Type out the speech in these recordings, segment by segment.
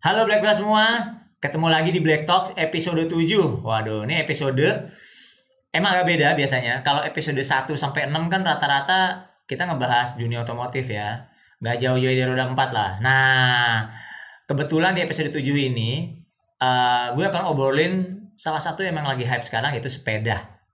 Halo Black Belt semua, ketemu lagi di Black Talks episode 7. Waduh, ini episode emang agak beda biasanya. Kalau episode 1 sampai 6 kan rata-rata kita ngebahas dunia otomotif ya. Gak jauh-jauh dari roda 4 lah. Nah, kebetulan di episode 7 ini uh, gue akan obrolin salah satu yang emang lagi hype sekarang yaitu sepeda.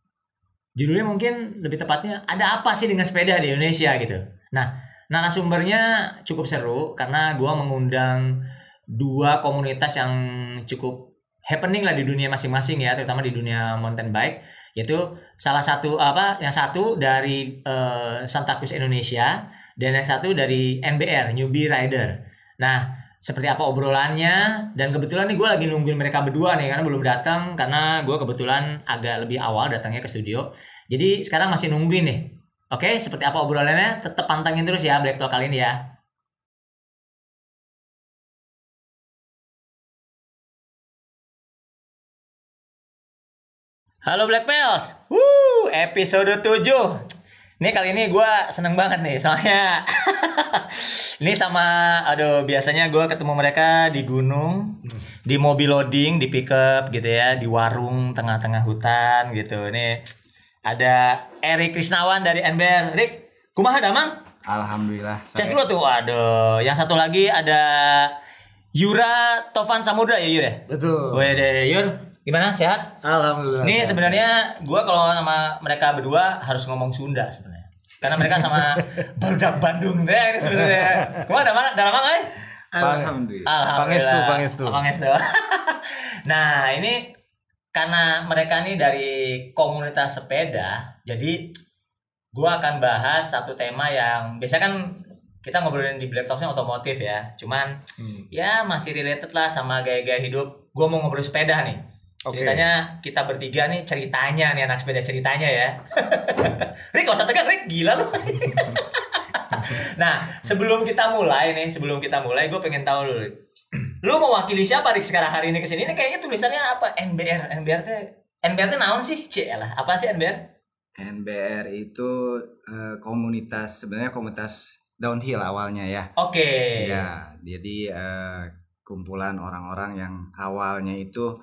Judulnya mungkin lebih tepatnya ada apa sih dengan sepeda di Indonesia gitu. Nah, narasumbernya cukup seru karena gue mengundang dua komunitas yang cukup happening lah di dunia masing-masing ya terutama di dunia mountain bike yaitu salah satu apa yang satu dari uh, Santa Cruz Indonesia dan yang satu dari NBR Newbie Rider. Nah seperti apa obrolannya dan kebetulan nih gue lagi nungguin mereka berdua nih karena belum datang karena gue kebetulan agak lebih awal datangnya ke studio jadi sekarang masih nungguin nih oke seperti apa obrolannya tetap pantengin terus ya Black Talk kali ini ya Halo Black Pels. Woo, episode 7. Nih kali ini gue seneng banget nih soalnya ini sama aduh biasanya gue ketemu mereka di gunung di mobil loading di pickup gitu ya di warung tengah-tengah hutan gitu nih ada Erik Krisnawan dari NBR, Rick, kumaha damang Alhamdulillah Cek dulu tuh aduh yang satu lagi ada Yura Tovan Samudra ya Yur Betul. Wede Yur, Gimana sehat? Alhamdulillah. Ini sebenarnya gua kalau sama mereka berdua harus ngomong Sunda sebenarnya. Karena mereka sama barudak Bandung deh ini sebenarnya. ada mana? Dalam eh? apa? Alhamdulillah. Pangestu, pangestu. Pangestu. nah, ini karena mereka nih dari komunitas sepeda, jadi gua akan bahas satu tema yang biasa kan kita ngobrolin di Black Talksnya otomotif ya cuman hmm. ya masih related lah sama gaya-gaya hidup gue mau ngobrol sepeda nih Okay. Ceritanya kita bertiga nih ceritanya nih anak sepeda ceritanya ya. Rick gak usah tegang Rick gila lu. nah sebelum kita mulai nih sebelum kita mulai gue pengen tahu dulu. Lu mewakili siapa Rick sekarang hari ini kesini? Ini kayaknya tulisannya apa? NBR NBR tuh NBR tuh naon sih? C lah apa sih NBR? NBR itu uh, komunitas sebenarnya komunitas downhill awalnya ya. Oke. Okay. Ya jadi uh, kumpulan orang-orang yang awalnya itu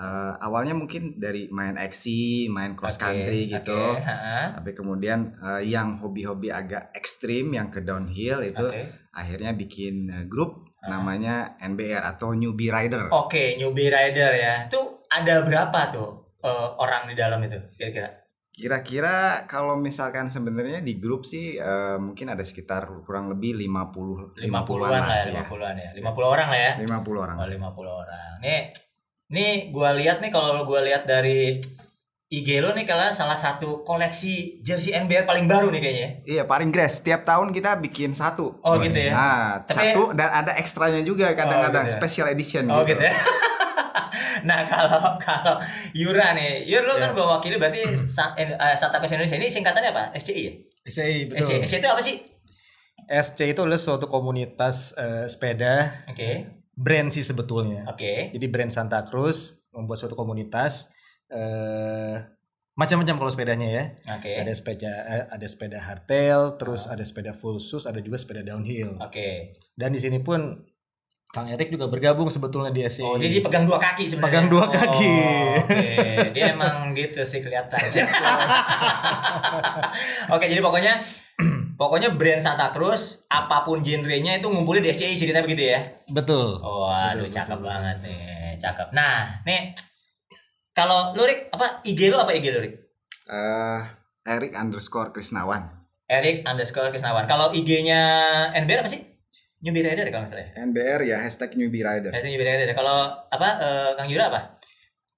uh, awalnya mungkin dari main eksi, main cross country gitu. Okay, Tapi kemudian uh, yang hobi-hobi agak ekstrim yang ke downhill itu okay. akhirnya bikin uh, grup ha. namanya NBR atau Newbie Rider. Oke, okay, Newbie Rider ya. Itu ada berapa tuh uh, orang di dalam itu kira-kira? Kira-kira kalau misalkan sebenarnya di grup sih uh, mungkin ada sekitar kurang lebih 50 50 lima puluh lah, lah ya, lima iya. an ya. 50 orang lah ya. Lima puluh orang. Oh, lima puluh orang. Nih Nih gue lihat nih kalau gue lihat dari IG lo nih kalau salah satu koleksi jersey NBA paling baru nih kayaknya. Ya. Iya, paling gres. setiap tahun kita bikin satu. Oh, gitu ya. Nah, Tapi, satu dan ada ekstranya juga kadang-kadang oh, gitu ya. special edition oh, gitu. gitu ya. nah, kalau kalau Yura nih, Yura lo yeah. kan bawa ya. wakili berarti Satgas eh, eh, Indonesia ini singkatannya apa? SCI ya? SCI, betul. SCI, SCI itu apa sih? SC itu adalah suatu komunitas uh, sepeda. Oke. Okay brand sih sebetulnya. Oke. Okay. Jadi brand Santa Cruz membuat suatu komunitas eh macam-macam kalau sepedanya ya. Okay. Ada sepeda eh, ada sepeda hardtail, terus ah. ada sepeda full shoes, ada juga sepeda downhill. Oke. Okay. Dan di sini pun Kang Erik juga bergabung sebetulnya dia sih. Oh, jadi pegang dua kaki sebenarnya. Pegang dua oh, kaki. Oh, Oke, okay. dia emang gitu sih kelihatan. Oke, okay, jadi pokoknya Pokoknya brand Santa Cruz apapun genrenya itu ngumpulin di SCI cerita begitu ya. Betul. Waduh, oh, cakep betul. banget nih, cakep. Nah, nih kalau Lurik apa IG lu apa IG Lurik? Eh, Uh, Eric underscore Krisnawan. Eric underscore Krisnawan. Kalau IG-nya NBR apa sih? Newbie Rider kalau misalnya. NBR ya hashtag Newbie Rider. Hashtag Newbie Rider. Kalau apa uh, Kang Yura apa?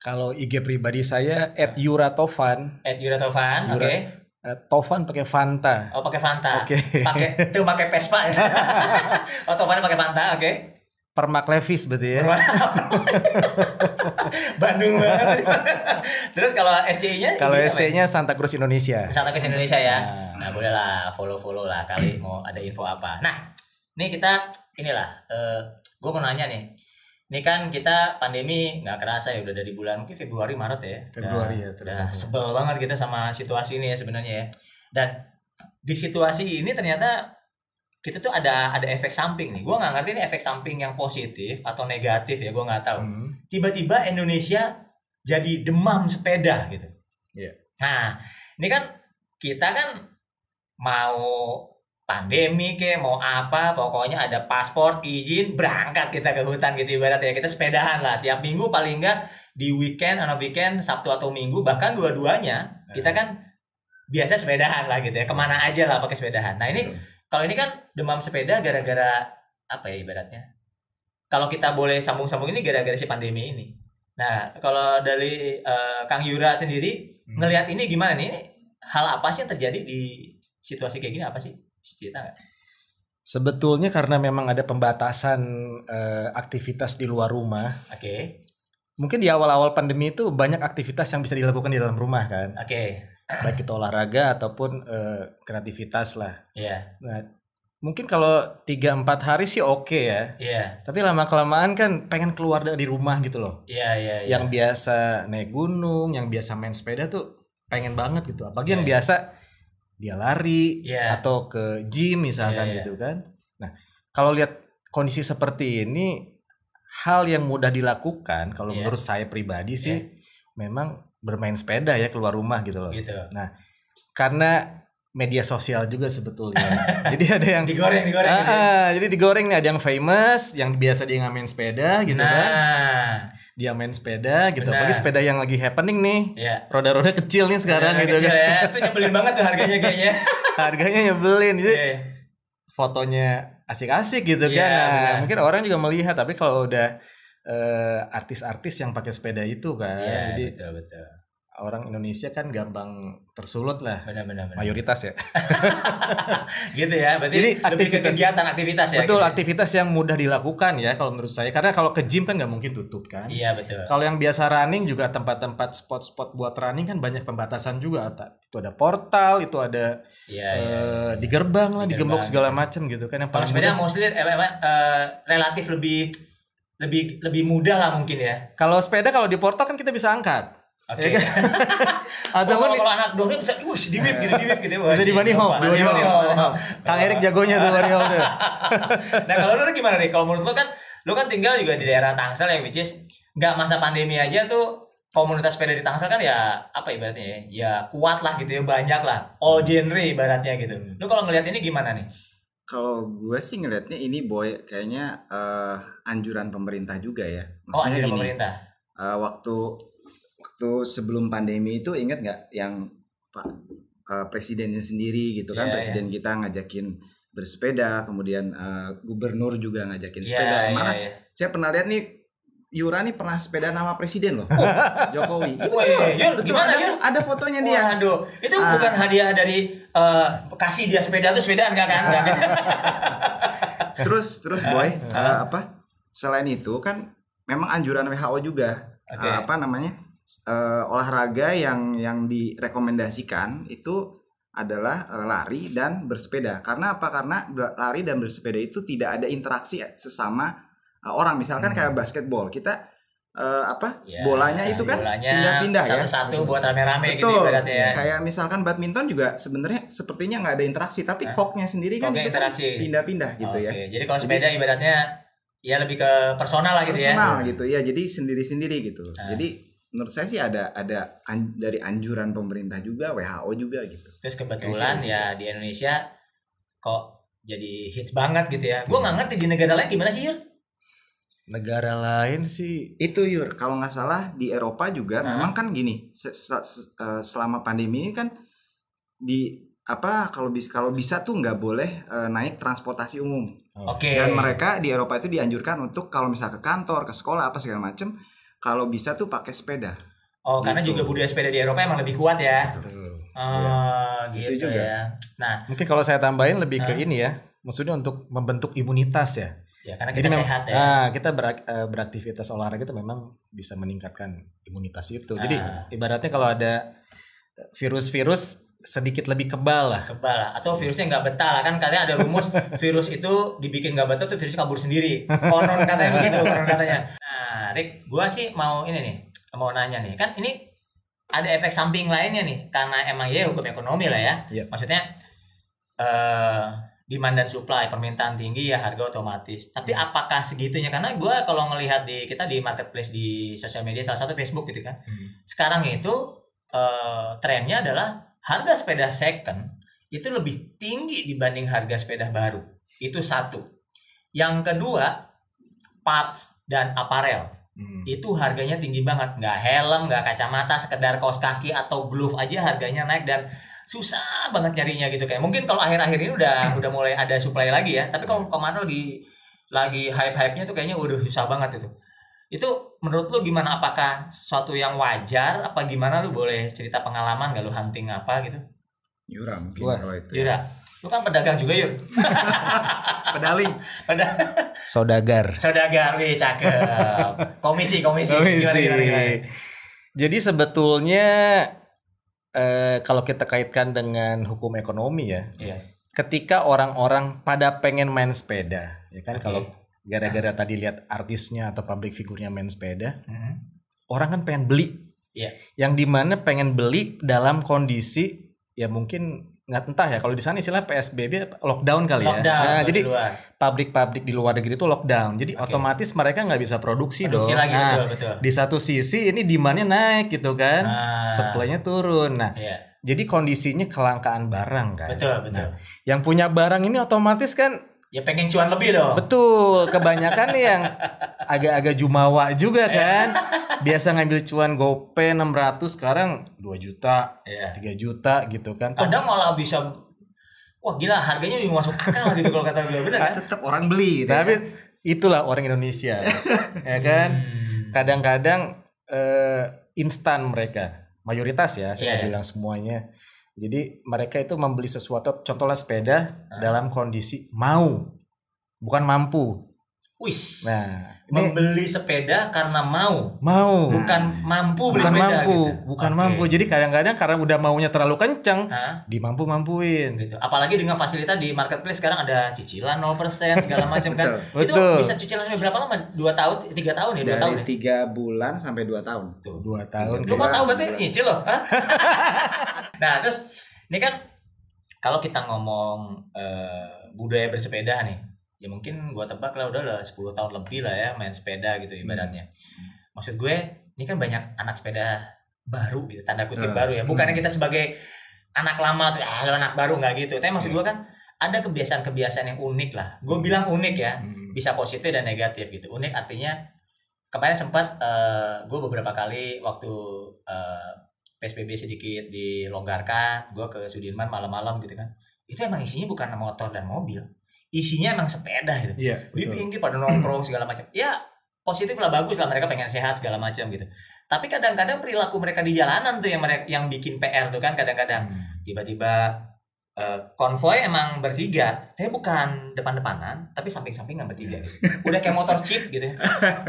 Kalau IG pribadi saya at @yuratovan. At oke. Okay. Eh, Tovan pakai Fanta. Oh, pakai Fanta. Oke. Okay. Pakai itu pakai Vespa ya. oh, Tovan pakai Fanta, oke. Okay. Permak Levis berarti ya. Bandung banget. Terus kalau SCI-nya Kalau SCI-nya Santa Cruz Indonesia. Santa Cruz Indonesia ya. Nah, bolehlah boleh lah follow-follow lah kali mau ada info apa. Nah, ini kita inilah eh uh, gue mau nanya nih ini kan kita pandemi nggak kerasa ya udah dari bulan mungkin Februari Maret ya. Februari ya. Udah nah, sebel banget kita sama situasi ini ya sebenarnya ya. Dan di situasi ini ternyata kita tuh ada ada efek samping nih. gue nggak ngerti ini efek samping yang positif atau negatif ya, gue nggak tahu. Hmm. Tiba-tiba Indonesia jadi demam sepeda gitu. Yeah. Nah, ini kan kita kan mau pandemi ke mau apa pokoknya ada paspor izin berangkat kita ke hutan gitu ibarat ya kita sepedahan lah tiap minggu paling enggak di weekend atau weekend sabtu atau minggu bahkan dua-duanya eh. kita kan biasa sepedahan lah gitu ya kemana aja lah pakai sepedahan nah ini kalau ini kan demam sepeda gara-gara apa ya ibaratnya kalau kita boleh sambung-sambung ini gara-gara si pandemi ini nah kalau dari uh, Kang Yura sendiri hmm. ngelihat ini gimana nih hal apa sih yang terjadi di situasi kayak gini apa sih cerita nggak? Sebetulnya karena memang ada pembatasan uh, aktivitas di luar rumah. Oke. Okay. Mungkin di awal-awal pandemi itu banyak aktivitas yang bisa dilakukan di dalam rumah kan. Oke. Okay. Baik itu olahraga ataupun uh, kreativitas lah. Iya. Yeah. Nah, mungkin kalau 3 4 hari sih oke okay ya. Iya. Yeah. Tapi lama kelamaan kan pengen keluar dari rumah gitu loh. Iya, yeah, iya, yeah, yeah. Yang biasa naik gunung, yang biasa main sepeda tuh pengen banget gitu. Apalagi yeah. yang iya. biasa dia lari yeah. atau ke gym misalkan yeah, yeah. gitu kan. Nah, kalau lihat kondisi seperti ini hal yang mudah dilakukan kalau yeah. menurut saya pribadi sih yeah. memang bermain sepeda ya keluar rumah gitu loh. Gitu. Nah, karena media sosial juga sebetulnya. jadi ada yang digoreng, digoreng. Ah, ah, jadi digoreng nih ada yang famous, yang biasa dia ngamen sepeda gitu kan. nah. kan. Dia main sepeda gitu. Bagi sepeda yang lagi happening nih. Ya. Roda-roda kecil nih sekarang iya, gitu kecil, kan. Ya. Itu nyebelin banget tuh harganya kayaknya. harganya nyebelin. Jadi ya, fotonya asik-asik gitu ya, kan. Nah, mungkin orang juga melihat tapi kalau udah eh, artis-artis uh, yang pakai sepeda itu kan. Ya, jadi betul betul orang Indonesia kan gampang tersulut lah. Benar-benar. Mayoritas ya. gitu ya. Berarti Jadi aktivitas kegiatan aktivitas ya. Betul, gitu. Ya. aktivitas yang mudah dilakukan ya kalau menurut saya. Karena kalau ke gym kan nggak mungkin tutup kan. Iya betul. Kalau yang biasa running juga tempat-tempat spot-spot buat running kan banyak pembatasan juga. Itu ada portal, itu ada iya, uh, eh, iya, iya. di gerbang lah, di, gembok segala macam gitu kan. Yang paling sebenarnya mostly eh, eh, relatif lebih lebih lebih mudah lah mungkin ya. Kalau sepeda kalau di portal kan kita bisa angkat. Oke. Okay. Ya Atau kalau, kalau anak dongeng bisa gitu, gitu. wah si diwip gitu, diwip gitu ya. Bisa di Bunny Hop. Bunny Hop. Kang Erik jagonya tuh Bunny Hop. nah, kalau lu gimana nih? Kalau menurut lu kan lu kan tinggal juga di daerah Tangsel yang which is nggak masa pandemi aja tuh komunitas sepeda di Tangsel kan ya apa ibaratnya ya, ya kuat lah gitu ya banyak lah all genre ibaratnya gitu lu kalau ngelihat ini gimana nih kalau gue sih ngelihatnya ini boy kayaknya uh, anjuran pemerintah juga ya oh, maksudnya oh, anjuran gini, pemerintah uh, waktu waktu sebelum pandemi itu ingat nggak yang Pak uh, presidennya sendiri gitu kan yeah, presiden yeah. kita ngajakin bersepeda kemudian uh, gubernur juga ngajakin yeah, sepeda iya, mana yeah, yeah. saya pernah lihat nih Yura nih pernah sepeda nama presiden loh oh. Jokowi. Wah, Yur, Betul, gimana ada, Yur? Ada fotonya dia. Waduh, itu ah. bukan hadiah dari uh, kasih dia sepeda tuh sepeda enggak kan? Enggak, terus terus boy uh, apa? Selain itu kan memang anjuran WHO juga okay. uh, apa namanya? uh, olahraga yang yang direkomendasikan itu adalah uh, lari dan bersepeda. Karena apa? Karena lari dan bersepeda itu tidak ada interaksi sesama uh, orang. Misalkan hmm. kayak basketball, kita uh, apa? Ya, bolanya itu kan pindah-pindah ya. Satu-satu buat rame-rame gitu ya. Kayak misalkan badminton juga sebenarnya sepertinya nggak ada interaksi, tapi Hah? koknya sendiri kan koknya kan pindah-pindah gitu oh, ya. okay. Jadi kalau sepeda ibaratnya ya lebih ke personal lah gitu personal ya. Personal gitu ya. Jadi sendiri-sendiri gitu. Jadi menurut saya sih ada ada an, dari anjuran pemerintah juga WHO juga gitu terus kebetulan ya di Indonesia kok jadi hits banget gitu ya gue iya. nggak ngerti di negara lain gimana sih Yur negara lain sih itu Yur kalau nggak salah di Eropa juga nah. memang kan gini se -se -se eh, selama pandemi ini kan di apa kalau bisa kalau bisa tuh nggak boleh e, naik transportasi umum. Oke. Okay. Dan mereka di Eropa itu dianjurkan untuk kalau misal ke kantor, ke sekolah apa segala macem kalau bisa tuh pakai sepeda. Oh, gitu. karena juga budaya sepeda di Eropa emang lebih kuat ya. Betul. Oh, ya. gitu, juga. ya. Nah, mungkin kalau saya tambahin lebih ke uh, ini ya. Maksudnya untuk membentuk imunitas ya. Ya, karena kita Jadi memang, sehat ya. Nah, kita berak, eh, beraktivitas olahraga itu memang bisa meningkatkan imunitas itu. Jadi ah. ibaratnya kalau ada virus-virus sedikit lebih kebal lah. Kebal lah. Atau virusnya nggak betah lah. Kan katanya ada rumus virus itu dibikin nggak betah tuh virusnya kabur sendiri. Konon katanya begitu, konon katanya. Nah, Rick, gue sih mau ini nih, mau nanya nih. Kan ini ada efek samping lainnya nih, karena emang ya hukum ekonomi lah ya. Yeah. Maksudnya, uh, demand dan supply, permintaan tinggi ya harga otomatis. Tapi hmm. apakah segitunya? Karena gue kalau ngelihat di kita di marketplace di sosial media, salah satu Facebook gitu kan. mm. Sekarang itu uh, trennya adalah harga sepeda second itu lebih tinggi dibanding harga sepeda baru. Itu satu. Yang kedua, parts dan aparel. Hmm. Itu harganya tinggi banget, nggak helm, nggak kacamata, sekedar kaos kaki atau glove aja harganya naik dan susah banget carinya gitu kayak. Mungkin kalau akhir-akhir ini udah hmm. udah mulai ada supply lagi ya, tapi kalau kemana lagi lagi hype hype tuh kayaknya udah susah banget itu. Itu menurut lu gimana? Apakah suatu yang wajar? Apa gimana lu boleh cerita pengalaman gak lu hunting apa gitu? Yura mungkin ya. Yura. itu. Yura. Lu kan pedagang juga yuk. Pedali. Peda sodagar, Saudagar, wih cakep. Komisi, komisi. komisi. Gimana, gimana, gimana? Jadi sebetulnya eh, kalau kita kaitkan dengan hukum ekonomi ya. Iya. Ketika orang-orang pada pengen main sepeda, ya kan okay. kalau gara-gara tadi lihat artisnya atau public figurnya main sepeda, mm -hmm. orang kan pengen beli. Yeah. Yang dimana pengen beli dalam kondisi ya mungkin nggak entah ya kalau di sana istilah PSBB lockdown kali ya. lockdown, ya. Nah, jadi pabrik-pabrik di luar negeri itu lockdown. Jadi okay. otomatis mereka nggak bisa produksi, produksi dong. Lagi, nah, betul, betul. Di satu sisi ini demandnya naik gitu kan, Nah. supply-nya turun. Nah, yeah. jadi kondisinya kelangkaan barang kan. Betul betul. Nah, yang punya barang ini otomatis kan Ya pengen cuan lebih dong. Betul, kebanyakan yang agak-agak jumawa juga iya. kan. Biasa ngambil cuan gope 600 sekarang 2 juta, yeah. 3 juta gitu kan. Kadang malah bisa wah gila harganya masuk akal gitu kalau kata gue benar kan? Tetap orang beli. Gitu ya. Tapi ya? itulah orang Indonesia. ya kan? Hmm. Kadang-kadang hmm. uh, instan mereka. Mayoritas ya, saya iya. bilang semuanya jadi mereka itu membeli sesuatu, contohnya sepeda dalam kondisi mau, bukan mampu. Wis. Nah, membeli ini, sepeda karena mau. Mau. Bukan nah, mampu beli bukan sepeda. Mampu, gitu. Bukan okay. mampu. Jadi kadang-kadang karena udah maunya terlalu kenceng, dimampu-mampuin. Gitu. Apalagi dengan fasilitas di marketplace sekarang ada cicilan 0% segala macam kan. Betul. Itu bisa cicilan sampai berapa lama? Dua tahun, tiga tahun ya, 2 Dari tahun ya. bulan sampai dua tahun. Tuh, dua tahun. Lu mau tahu berarti nyicil loh. nah, terus ini kan kalau kita ngomong uh, budaya bersepeda nih ya mungkin hmm. gue tebak lah udah lah 10 tahun lebih lah ya main sepeda gitu hmm. ibaratnya hmm. maksud gue ini kan banyak anak sepeda baru gitu tanda kutip uh, baru ya hmm. bukannya kita sebagai anak lama tuh ah lo anak baru nggak gitu tapi maksud iya. gue kan ada kebiasaan-kebiasaan yang unik lah gue bilang unik ya hmm. bisa positif dan negatif gitu unik artinya kemarin sempat uh, eh, gue beberapa kali waktu uh, eh, PSBB sedikit dilonggarkan gue ke Sudirman malam-malam gitu kan itu emang isinya bukan motor dan mobil isinya emang sepeda gitu. Iya, di pinggir pada nongkrong segala macam. Ya positif lah bagus lah mereka pengen sehat segala macam gitu. Tapi kadang-kadang perilaku mereka di jalanan tuh yang mereka yang bikin PR tuh kan kadang-kadang hmm. tiba-tiba -kadang, Eh, konvoy emang bertiga, tapi bukan depan-depanan, tapi samping-sampingan bertiga. Udah kayak motor chip gitu. Ya.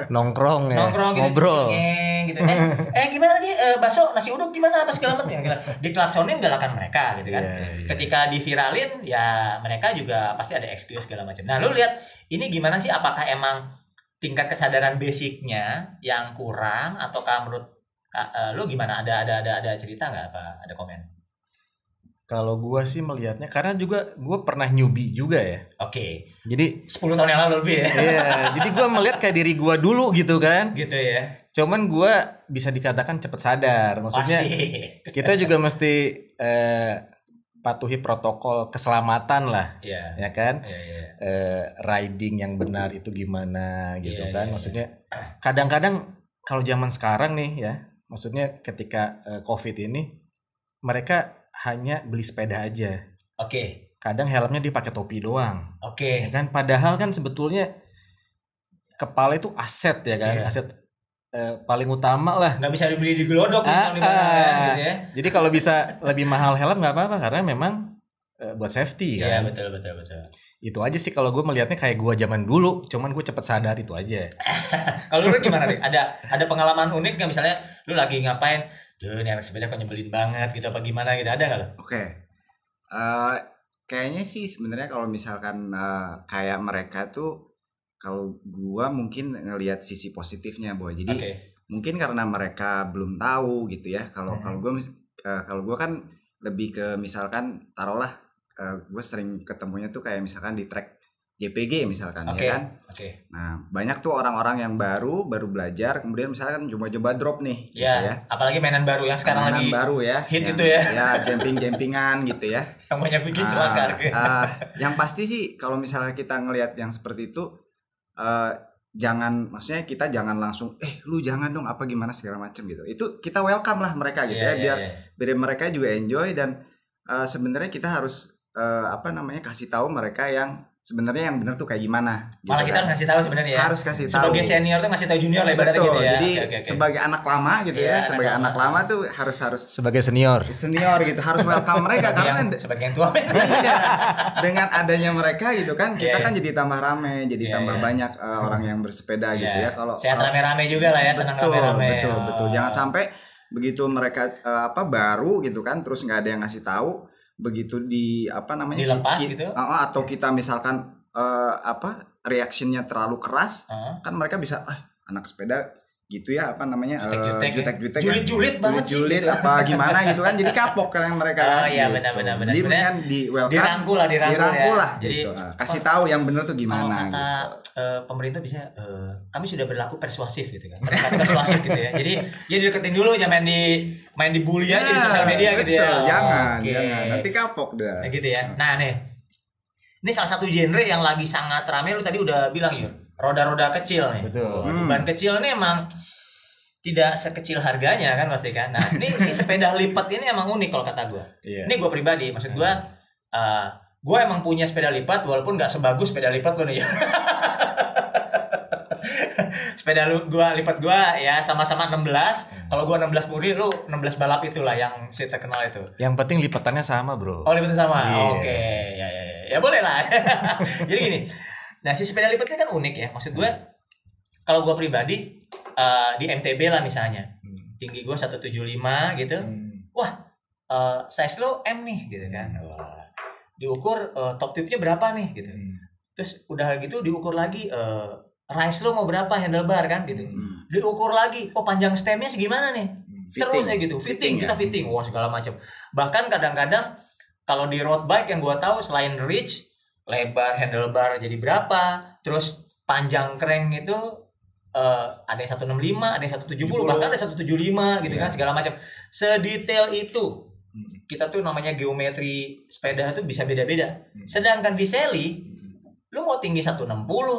Nongkrong ya. Nongkrong gitu. Ngobrol. gitu. Eh, eh gimana tadi eh, bakso nasi uduk gimana apa segala macam gitu. Diklaksonin galakan mereka gitu kan. Yeah, yeah. Ketika diviralin ya mereka juga pasti ada excuse segala macam. Nah, lu lihat ini gimana sih apakah emang tingkat kesadaran basicnya yang kurang ataukah menurut uh, lu gimana ada ada ada ada cerita nggak apa ada komen? Kalau gue sih melihatnya karena juga gue pernah nyubi juga ya. Oke. Okay. Jadi 10 tahun yang lalu lebih ya. Iya, jadi gue melihat kayak diri gue dulu gitu kan. Gitu ya. Cuman gue bisa dikatakan cepet sadar. Maksudnya Masih. kita juga mesti eh, patuhi protokol keselamatan lah. Iya. Yeah. Ya kan? Yeah, yeah. Iya. Eh, riding yang benar itu gimana gitu yeah, kan. Yeah, iya. maksudnya kadang-kadang kalau zaman sekarang nih ya, maksudnya ketika eh, Covid ini mereka hanya beli sepeda aja. Oke. Okay. Kadang helmnya dia pakai topi doang. Oke. Okay. Ya kan padahal kan sebetulnya kepala itu aset ya kan, yeah. aset eh, paling utama lah. Gak bisa dibeli di gelodok ah, misalnya, ah, gitu ya. Jadi kalau bisa lebih mahal helm nggak apa-apa karena memang eh, buat safety iya, kan. Iya betul betul betul. Itu aja sih kalau gue melihatnya kayak gue zaman dulu, cuman gue cepet sadar itu aja. kalau lu gimana nih? Ada ada pengalaman unik nggak misalnya lu lagi ngapain? Duh, ini anak sepeda kok nyebelin banget gitu apa gimana gitu ada nggak lo? Oke, okay. uh, eh, kayaknya sih sebenarnya kalau misalkan uh, kayak mereka tuh kalau gua mungkin ngelihat sisi positifnya boy. Jadi okay. mungkin karena mereka belum tahu gitu ya. Kalau hmm. kalau gua uh, kalau gua kan lebih ke misalkan taruhlah uh, gue sering ketemunya tuh kayak misalkan di track JPG misalkan okay. ya kan. Okay. Nah, banyak tuh orang-orang yang baru baru belajar kemudian misalkan coba-coba drop nih yeah. gitu iya, ya. Apalagi mainan baru yang sekarang mainan lagi baru ya. Hit yang, itu ya. Ya, jumping-jumpingan gitu ya. Yang banyak bikin nah, celaka. Gitu. Uh, ah. yang pasti sih kalau misalnya kita ngelihat yang seperti itu uh, jangan maksudnya kita jangan langsung eh lu jangan dong apa gimana segala macam gitu. Itu kita welcome lah mereka gitu yeah, ya yeah, biar yeah. biar mereka juga enjoy dan uh, sebenarnya kita harus uh, apa namanya kasih tahu mereka yang sebenarnya yang benar tuh kayak gimana gitu malah kita kan. harus kasih tahu sebenarnya ya harus kasih tahu sebagai senior tuh ngasih tahu junior lah ibaratnya gitu ya jadi okay, okay, okay. sebagai anak lama gitu yeah, ya iya, sebagai anak lama. lama tuh harus harus sebagai senior senior gitu harus welcome mereka sebagai karena yang, sebagai yang tua iya, dengan adanya mereka gitu kan iya, kita yeah, kan jadi tambah rame jadi yeah, tambah yeah. banyak uh, hmm. orang yang bersepeda yeah. gitu ya kalau sehat rame-rame juga lah ya betul, senang rame-rame betul oh. betul jangan oh. sampai begitu mereka uh, apa baru gitu kan terus nggak ada yang ngasih tahu begitu di apa namanya dilepas ki, gitu uh, atau kita misalkan uh, apa reaksinya terlalu keras uh. kan mereka bisa ah anak sepeda gitu ya apa namanya eh, jutek-jutek uh, ya? jutek, jutek, ya. julit banget julit, gitu. apa gimana gitu kan jadi kapok kan mereka oh kan, iya gitu. benar benar benar jadi kan di welcome dirangkul lah dirangkul, ya. dirangkul ya. lah jadi gitu. kasih tahu yang benar tuh gimana kalau kata gitu. uh, pemerintah bisa uh, kami sudah berlaku persuasif gitu kan persuasif gitu ya jadi ya dideketin dulu jangan main di main bully aja ya, di nah, sosial media betul, gitu ya jangan oh, okay. jangan nanti kapok dah nah, gitu ya nah nih ini salah satu genre yang lagi sangat ramai lu tadi udah bilang yur roda-roda kecil nih. Betul. Hmm. Ban kecil nih emang tidak sekecil harganya kan pasti kan. Nah, ini si sepeda lipat ini emang unik kalau kata gua. Yeah. Ini gua pribadi, maksud gue, uh, nah. eh, gua emang punya sepeda lipat walaupun gak sebagus sepeda lipat lo nih. sepeda lu gua lipat gua ya sama-sama 16. Hmm. Kalau gua 16 muri lu 16 balap itulah yang si terkenal itu. Yang penting lipatannya sama, Bro. Oh, lipatannya sama. Yeah. Oke, okay. ya ya ya. Ya boleh lah. Jadi gini, Nah si sepeda lipat kan unik ya. Maksud gue hmm. kalau gue pribadi uh, di MTB lah misalnya hmm. tinggi gue 175 gitu. Hmm. Wah uh, size lo M nih gitu kan. Hmm. Wah. Diukur uh, top tipnya berapa nih gitu. Hmm. Terus udah gitu diukur lagi uh, rise lo mau berapa handlebar kan gitu. Hmm. Diukur lagi oh panjang stemnya segimana nih. Hmm. Fitting. Terus kayak gitu fitting, fitting ya? kita fitting wah segala macam. Bahkan kadang-kadang kalau di road bike yang gue tahu selain reach lebar handlebar jadi berapa terus panjang crank itu uh, ada yang 165 ada yang 170 70. bahkan ada 175 gitu yeah. kan iya. segala macam sedetail itu hmm. kita tuh namanya geometri sepeda tuh bisa beda-beda hmm. sedangkan di Sally hmm. lu mau tinggi 160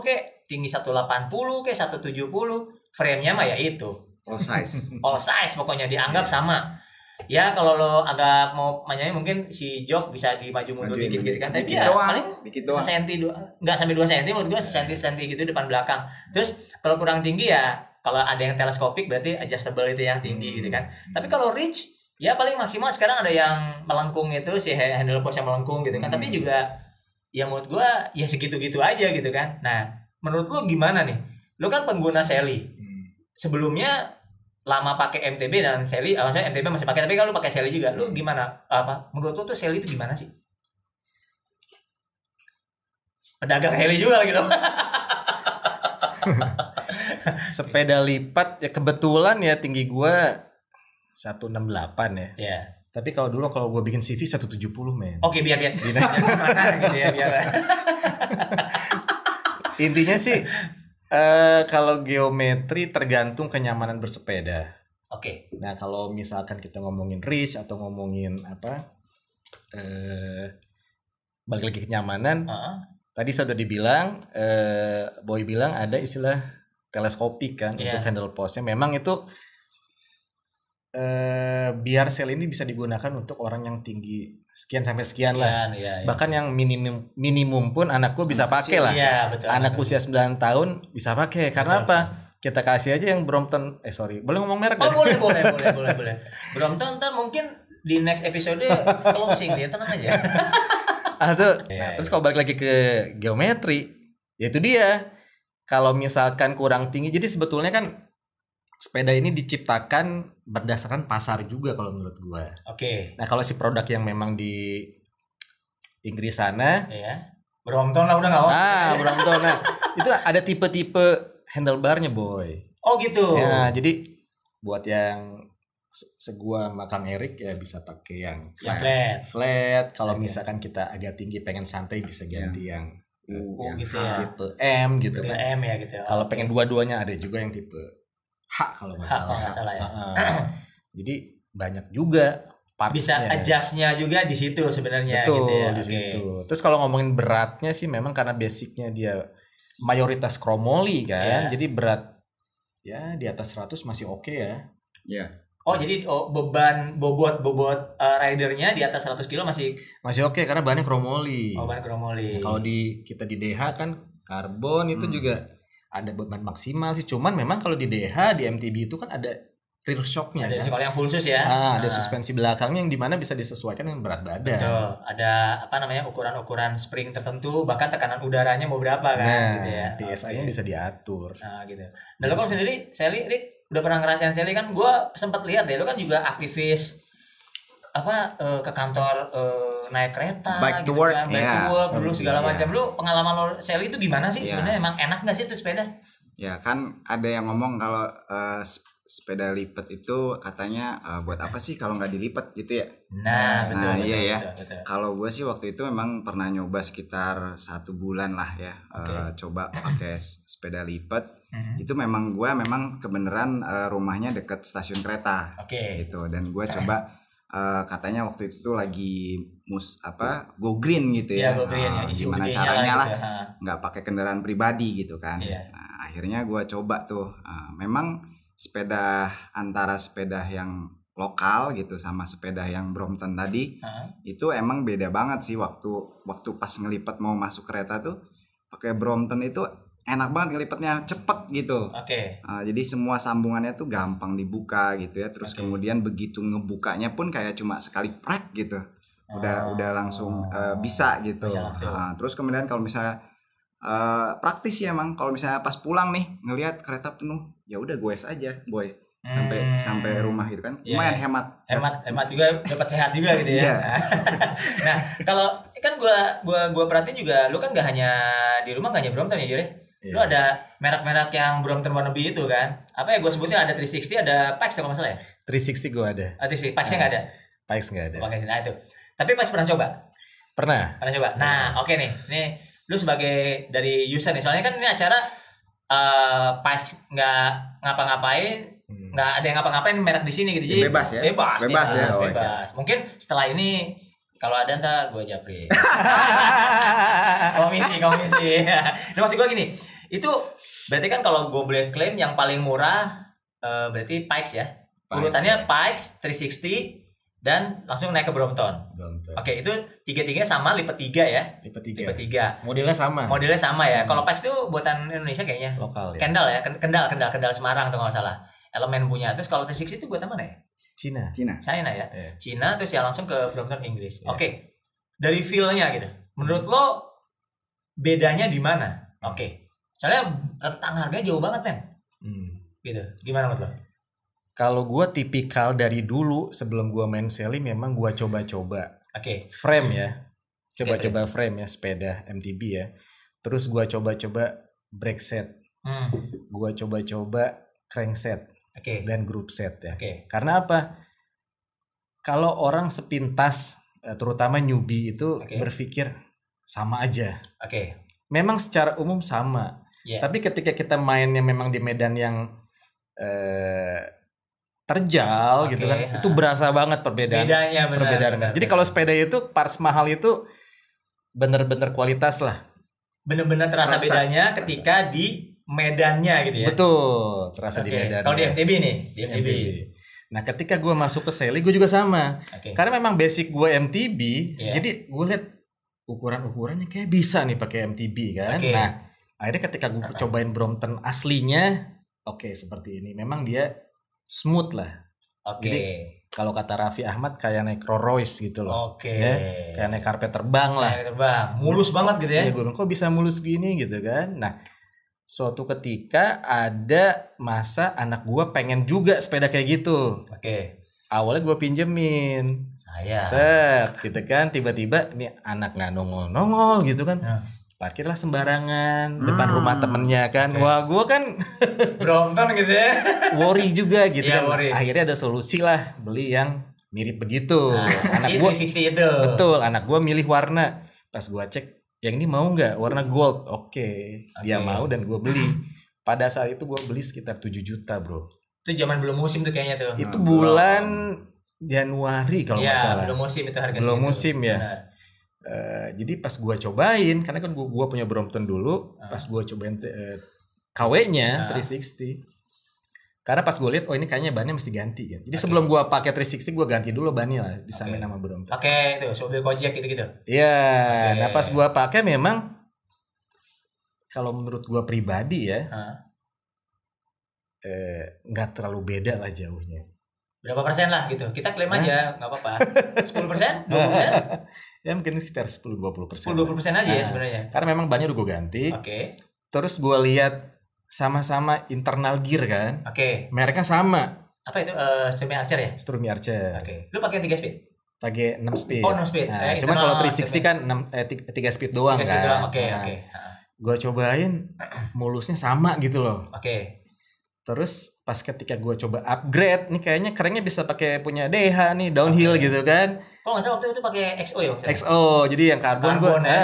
kek tinggi 180 kek 170 frame-nya mah ya itu all size all size pokoknya dianggap yeah. sama ya kalau lo agak mau manjain mungkin si jok bisa dimaju mundur Majuin, kan. dikit gitu kan tapi ya doang, paling dikit doang. sesenti dua nggak sampai dua senti menurut gue sesenti senti gitu depan belakang terus kalau kurang tinggi ya kalau ada yang teleskopik berarti adjustable itu yang tinggi hmm. gitu kan tapi kalau reach ya paling maksimal sekarang ada yang melengkung itu si handle post yang melengkung gitu kan hmm. tapi juga ya menurut gue ya segitu gitu aja gitu kan nah menurut lo gimana nih lo kan pengguna Sally hmm. sebelumnya lama pakai MTB dan Sally, uh, maksudnya MTB masih pakai, tapi kalau pakai Sally juga, lu hmm. gimana? Apa? Menurut lu tuh Sally itu gimana sih? Pedagang Sally juga gitu. Sepeda lipat ya kebetulan ya tinggi gua 168 ya. Iya. Yeah. Tapi kalau dulu kalau gua bikin CV 170 men. Oke okay, biar biar. biar, biar, biar, biar, biar. Intinya sih Uh, kalau geometri tergantung kenyamanan bersepeda. Oke. Okay. Nah kalau misalkan kita ngomongin reach atau ngomongin apa, uh, balik lagi kenyamanan. Uh -huh. Tadi saya sudah dibilang, uh, Boy bilang ada istilah teleskopik kan yeah. untuk handle postnya. Memang itu eh, biar sel ini bisa digunakan untuk orang yang tinggi sekian sampai sekian lah. Ya, ya, ya. Bahkan yang minimum minimum pun anakku bisa pakai lah. Ya, betul, Anak betul. usia 9 tahun bisa pakai. Karena apa? Kita kasih aja yang Brompton eh sorry, boleh ngomong merek Oh, boleh, boleh, boleh, boleh, boleh. Brompton ntar mungkin di next episode closing dia tenang aja. ah, tuh. Iya, nah, terus iya. kalau balik lagi ke geometri, yaitu dia. Kalau misalkan kurang tinggi, jadi sebetulnya kan sepeda ini diciptakan berdasarkan pasar juga kalau menurut gua. Oke. Okay. Nah, kalau si produk yang memang di Inggris sana, iya. Brompton lah udah nggak Ah, Nah, Brompton. Nah, itu ada tipe-tipe handlebarnya, boy. Oh, gitu. Ya, jadi buat yang segua makan Erik ya bisa pakai yang flat. Yang flat. flat. Kalau okay. Ya. misalkan kita agak tinggi pengen santai bisa iya. ganti yeah. yang U, oh, yang gitu ya. tipe M gitu tipe kan. M ya gitu. ya. Kalau pengen dua-duanya ada juga yang tipe hak kalau nggak salah. Kalau salah ya. Jadi banyak juga bisa adjustnya juga di situ sebenarnya gitu ya. di okay. Terus kalau ngomongin beratnya sih memang karena basicnya dia mayoritas kromoli kan. Yeah. Jadi berat ya di atas 100 masih oke okay ya. Iya. Yeah. Oh jadi oh, beban bobot bobot uh, eh, ridernya di atas 100 kilo masih masih oke okay, karena bahannya kromoli. Oh bahan kromoli. Nah, kalau di kita di DH kan karbon itu hmm. juga ada beban maksimal sih cuman memang kalau di DH di MTB itu kan ada rear shocknya ada kan? yang full sus ya ah, ada ah. suspensi belakangnya yang dimana bisa disesuaikan dengan berat badan betul ada apa namanya ukuran-ukuran spring tertentu bahkan tekanan udaranya mau berapa kan nah, gitu ya PSI nya okay. bisa diatur nah gitu nah lo kalau sendiri Sally Rick udah pernah ngerasain Sally kan gue sempat lihat deh lo kan juga aktivis apa uh, ke kantor uh, naik kereta back gitu to work, kan, back yeah. to iya. work dulu segala yeah. macam. Lu pengalaman lo Sally itu gimana sih yeah. sebenarnya? Emang enak gak sih itu sepeda? Ya kan ada yang ngomong kalau uh, sepeda lipat itu katanya uh, buat apa sih kalau nggak dilipat gitu ya? Nah, nah, betul. Nah, betul, iya ya. betul, ya. Kalau gue sih waktu itu memang pernah nyoba sekitar satu bulan lah ya, okay. uh, coba pakai sepeda lipat. uh mhm. -huh. Itu memang gue memang kebenaran uh, rumahnya deket stasiun kereta. Oke. Okay. Gitu dan gue coba uh, katanya waktu itu tuh lagi mus apa go green gitu ya, ya go green, ya. Eh, Isi gimana caranya gitu, lah gitu. nggak pakai kendaraan pribadi gitu kan ya. nah, akhirnya gue coba tuh uh, memang sepeda antara sepeda yang lokal gitu sama sepeda yang Brompton tadi huh itu emang beda banget sih waktu waktu pas ngelipat mau masuk kereta tuh pakai Brompton itu enak banget ngelipatnya cepet gitu. Oke. Okay. Uh, jadi semua sambungannya tuh gampang dibuka gitu ya. Terus okay. kemudian begitu ngebukanya pun kayak cuma sekali prek gitu. Udah oh. udah langsung uh, bisa gitu. Bisa langsung. Uh, terus kemudian kalau misalnya uh, praktis ya emang kalau misalnya pas pulang nih ngelihat kereta penuh, ya udah gue aja, boy. Sampai hmm. sampai rumah gitu kan. Yeah. Lumayan iya. hemat. Hemat hemat juga dapat sehat juga gitu ya. Iya. nah, kalau kan gua gua gua perhatiin juga lu kan gak hanya di rumah gak hanya Brompton ya, Jure? yeah. lu ada merek-merek yang Brompton Wannabe itu kan apa ya gue sebutin ada 360 ada Pax kalau masalah ya 360 gue ada oh, ah, 360 Paxnya nggak ada Pax nggak ada Oke, nah itu tapi Pax pernah coba pernah pernah coba nah oke okay nih nih lu sebagai dari user nih soalnya kan ini acara uh, Pax nggak ngapa-ngapain hmm. nggak ada yang ngapa-ngapain merek di sini gitu jadi bebas ya bebas bebas, bebas ya oh, Okay. mungkin setelah ini kalau ada ntar gue japri. komisi, komisi. nah, maksud gue gini, itu berarti kan kalau gue boleh klaim yang paling murah uh, berarti Pikes ya. Pikes, Urutannya ya. Pikes, 360, dan langsung naik ke Brompton. Brompton. Oke, itu tiga tiganya sama lipat tiga ya? Lipat tiga. Lipat tiga. Modelnya sama. Modelnya sama ya. Hmm. Kalau Pikes itu buatan Indonesia kayaknya. Lokal ya. Kendal ya, Kendal, Kendal, Kendal Semarang tuh kalau salah. Elemen punya. Terus kalau t itu buatan mana ya? Cina. Cina. China ya. Yeah. Cina terus ya langsung ke Brompton Inggris. Yeah. Oke. Okay. Dari feel-nya gitu. Menurut hmm. lo bedanya di mana? Oke. Okay. Soalnya rentang harga jauh banget, men. Hmm. Gitu. Gimana menurut lo? Kalau gue tipikal dari dulu sebelum gue main seli memang gue coba-coba. Oke. Okay. Frame ya. Coba-coba okay, frame. frame ya sepeda MTB ya. Terus gue coba-coba brake set. Hmm. Gue coba-coba crankset okay. dan grup set ya. Okay. Karena apa? Kalau orang sepintas, eh, terutama newbie itu okay. berpikir sama aja. Oke. Okay. Memang secara umum sama. Yeah. Tapi ketika kita mainnya memang di medan yang eh, terjal okay. gitu kan, ha. itu berasa banget perbedaan. Bedanya benar. Perbedaan. Benar, Jadi kalau sepeda itu parts mahal itu benar-benar kualitas lah. Benar-benar terasa, terasa bedanya terasa. ketika di medannya gitu ya. Betul, terasa okay. di medan. Kalau di ya. MTB nih, di MTB. MTB. Nah, ketika gue masuk ke Sally, gue juga sama. Okay. Karena memang basic gue MTB, yeah. jadi gue lihat ukuran-ukurannya kayak bisa nih pakai MTB kan. Okay. Nah, akhirnya ketika gue cobain Brompton aslinya, oke okay, seperti ini. Memang dia smooth lah. Oke. Okay. Kalau kata Raffi Ahmad kayak naik Rolls Royce gitu loh. Oke. Okay. Ya, kayak naik karpet terbang lah. Karpet terbang. Mulus banget gitu ya. Iya, gue bilang kok bisa mulus gini gitu kan. Nah, suatu ketika ada masa anak gua pengen juga sepeda kayak gitu. Oke. Okay. Awalnya gua pinjemin. Saya. Set, gitu kan tiba-tiba nih anak nggak nongol-nongol gitu kan. Ya. Parkirlah sembarangan hmm. depan rumah temennya kan. Okay. Wah, gua kan Berontan gitu ya. worry juga gitu ya, kan. Worry. Akhirnya ada solusi lah beli yang mirip begitu. Nah, anak gua itu. Betul, anak gua milih warna. Pas gua cek yang ini mau nggak warna gold oke okay. okay. dia mau dan gue beli pada saat itu gue beli sekitar 7 juta bro itu zaman belum musim tuh kayaknya tuh itu bulan Januari kalau iya, nggak ya, salah belum musim itu harga belum musim itu. ya Benar. Uh, jadi pas gue cobain karena kan gue punya Brompton dulu uh. pas gue cobain uh, KW-nya uh. 360 karena pas gue lihat oh ini kayaknya bannya mesti ganti gitu. Jadi okay. sebelum gue pakai 360 gue ganti dulu bannya lah bisa okay. nama Brompton. Oke, okay, itu mobil Kojek gitu-gitu. Iya, yeah, okay. nah pas gue pakai memang kalau menurut gue pribadi ya eh, nggak eh, terlalu beda lah jauhnya. Berapa persen lah gitu. Kita klaim aja nggak apa-apa. Sepuluh persen? dua persen? ya mungkin sekitar sepuluh dua puluh persen. Dua puluh persen aja nah, ya sebenarnya. Karena memang bannya udah gue ganti. Oke. Okay. Terus gue lihat sama-sama internal gear kan. Oke. Okay. Mereknya sama. Apa itu uh, Strumi Archer ya? Strumi Archer. Oke. Okay. Lu pakai 3 speed? Pakai 6 speed. Oh, 6 speed. Nah, eh, cuman kalau 360 gitu. kan 6 eh 3 speed doang 3 kan. speed doang. Oke, okay, nah, oke. Okay. Gue cobain mulusnya sama gitu loh. Oke. Okay. Terus pas ketika gue coba upgrade nih kayaknya kerennya bisa pakai punya DH nih downhill okay. gitu kan. Kalau nggak salah waktu itu pakai XO ya. XO jadi yang karbon, karbon gue. Ya.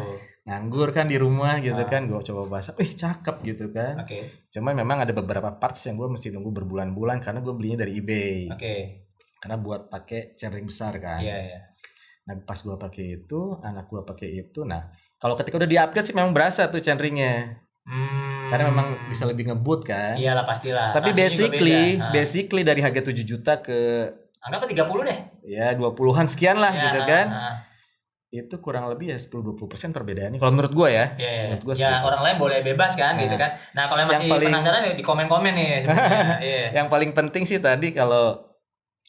Eh, nganggur kan di rumah gitu nah. kan gue coba bahasa ih cakep gitu kan okay. cuman memang ada beberapa parts yang gue mesti nunggu berbulan-bulan karena gue belinya dari eBay okay. karena buat pakai chainring besar kan iya yeah, yeah. nah pas gue pakai itu anak gue pakai itu nah kalau ketika udah diupdate sih memang berasa tuh chainringnya Hmm. Karena memang bisa lebih ngebut kan. Iyalah pastilah. Tapi Rasanya basically basically dari harga 7 juta ke anggap 30 deh. Ya 20-an sekian lah yeah, gitu kan. Nah, nah itu kurang lebih ya 10-20% perbedaannya kalau menurut gue ya yeah, iya. menurut gue ya sebetulnya. orang lain boleh bebas kan nah, gitu iya. kan nah kalau masih paling, penasaran ya, di komen-komen nih yeah. Iya. yang paling penting sih tadi kalau